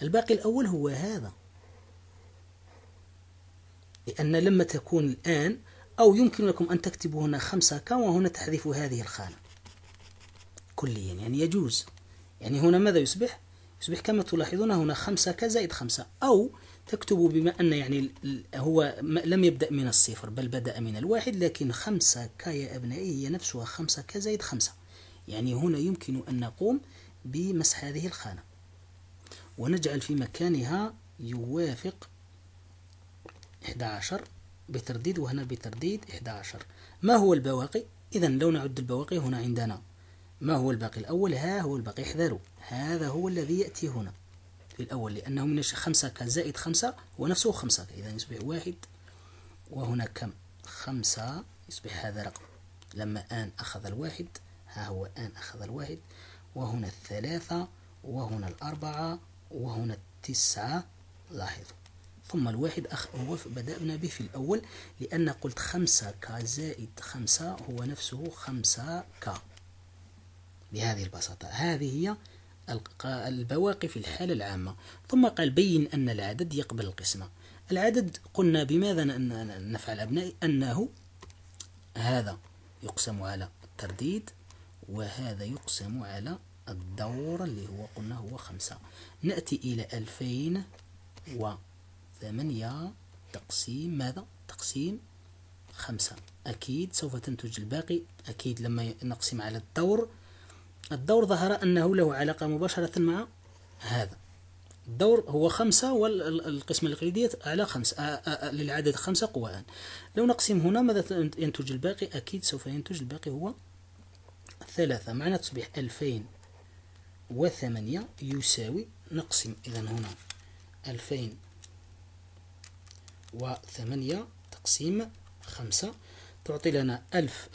الباقي الأول هو هذا لأن لما تكون الآن أو يمكن لكم أن تكتبوا هنا خمسة كا وهنا تحذفوا هذه الخانة كليا يعني يجوز يعني هنا ماذا يصبح؟ يصبح كما تلاحظون هنا خمسة ك زائد خمسة أو تكتبوا بما أن يعني هو لم يبدأ من الصفر بل بدأ من الواحد لكن خمسة ك يا أبنائي هي نفسها خمسة ك زائد خمسة يعني هنا يمكن أن نقوم بمسح هذه الخانة ونجعل في مكانها يوافق 11 بترديد وهنا بترديد 11 ما هو البواقي؟ إذا لو نعد البواقي هنا عندنا ما هو الباقي الأول؟ ها هو الباقي احذروا هذا هو الذي يأتي هنا في الأول لأنه من خمسة ك زائد خمسة هو نفسه خمسة إذا يصبح واحد وهنا كم؟ خمسة يصبح هذا رقم لما آن أخذ الواحد ها هو آن أخذ الواحد وهنا الثلاثة وهنا الأربعة وهنا التسعة لاحظوا ثم الواحد أخ هو بدأنا به في الأول لأن قلت خمسة ك زائد خمسة هو نفسه خمسة ك بهذه البساطة هذه هي البواقي في الحالة العامة ثم قال بين أن العدد يقبل القسمة العدد قلنا بماذا نفعل أبنائي أنه هذا يقسم على الترديد وهذا يقسم على الدور اللي هو قلنا هو خمسة نأتي إلى ألفين و ثمانية تقسيم ماذا تقسيم خمسة أكيد سوف تنتج الباقي أكيد لما نقسم على الدور الدور ظهر أنه له علاقة مباشرة مع هذا الدور هو خمسة والقسمة الإقليدية على خمسة آه، آه، آه، للعدد خمسة قوان لو نقسم هنا ماذا ينتج الباقي أكيد سوف ينتج الباقي هو ثلاثة معناها تصبح ألفين وثمانية يساوي نقسم إذا هنا ألفين وثمانية تقسيم خمسة تعطي لنا ألف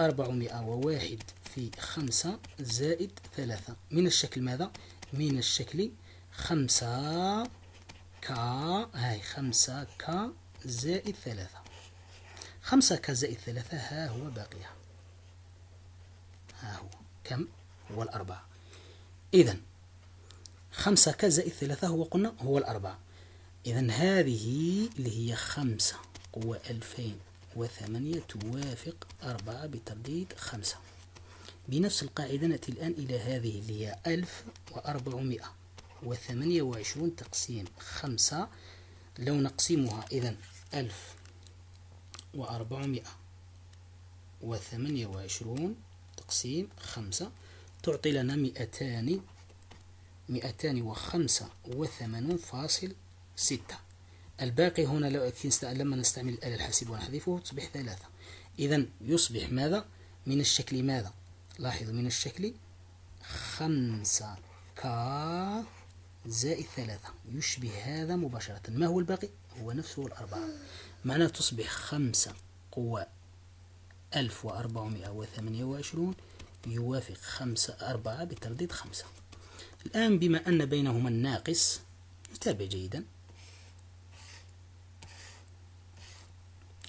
أربعمائة وواحد في خمسة زائد ثلاثة من الشكل ماذا؟ من الشكل خمسة كا هاي خمسة كا زائد ثلاثة خمسة كا زائد ثلاثة ها هو باقيها ها هو كم؟ هو الأربعة إذا خمسة كا زائد ثلاثة هو قلنا هو الأربعة إذا هذه اللي هي خمسة وألفين وثمانية توافق أربعة بترديد خمسة بنفس القاعدة نأتي الآن إلى هذه اللي هي ألف وأربعمائة وثمانية وعشرون تقسيم خمسة لو نقسمها إذا ألف وأربعمائة وثمانية وعشرون تقسيم خمسة تعطي لنا مئتان مئتان وخمسة وثمانون فاصل ستة الباقي هنا لو لما نستعمل الآلة الحاسبة ونحذفه تصبح ثلاثة إذا يصبح ماذا من الشكل ماذا لاحظوا من الشكل خمسة ك زائد ثلاثة يشبه هذا مباشرة ما هو الباقي هو نفسه الأربعة معناه تصبح خمسة قوى ألف وأربعمائة وثمانية وعشرون يوافق خمسة أربعة بترديد خمسة الآن بما أن بينهما الناقص نتابع جيداً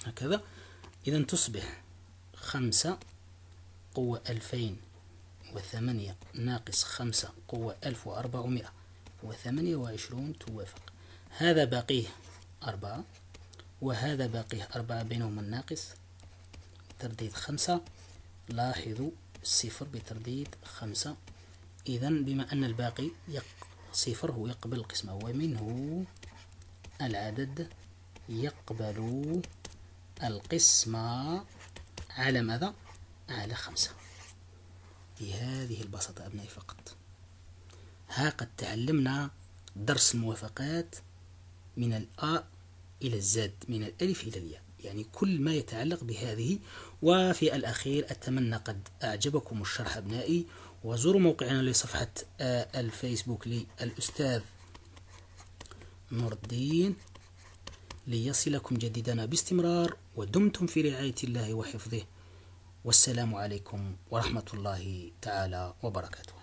هكذا إذا تصبح خمسة قوة ألفين وثمانية ناقص خمسة قوة ألف وأربعمائة وثمانية وعشرون توافق هذا باقيه أربعة وهذا باقيه أربعة بينهم الناقص ترديد خمسة لاحظوا الصفر بترديد خمسة إذا بما أن الباقي صفر هو يقبل القسمة ومنه العدد يقبل القسمة على ماذا؟ على خمسة بهذه البساطة أبنائي فقط ها قد تعلمنا درس الموافقات من الأ إلى الزد من الألف إلى الياء يعني كل ما يتعلق بهذه وفي الأخير أتمنى قد أعجبكم الشرح أبنائي وزوروا موقعنا لصفحة الفيسبوك للأستاذ نور الدين ليصلكم جديدنا باستمرار ودمتم في رعاية الله وحفظه والسلام عليكم ورحمة الله تعالى وبركاته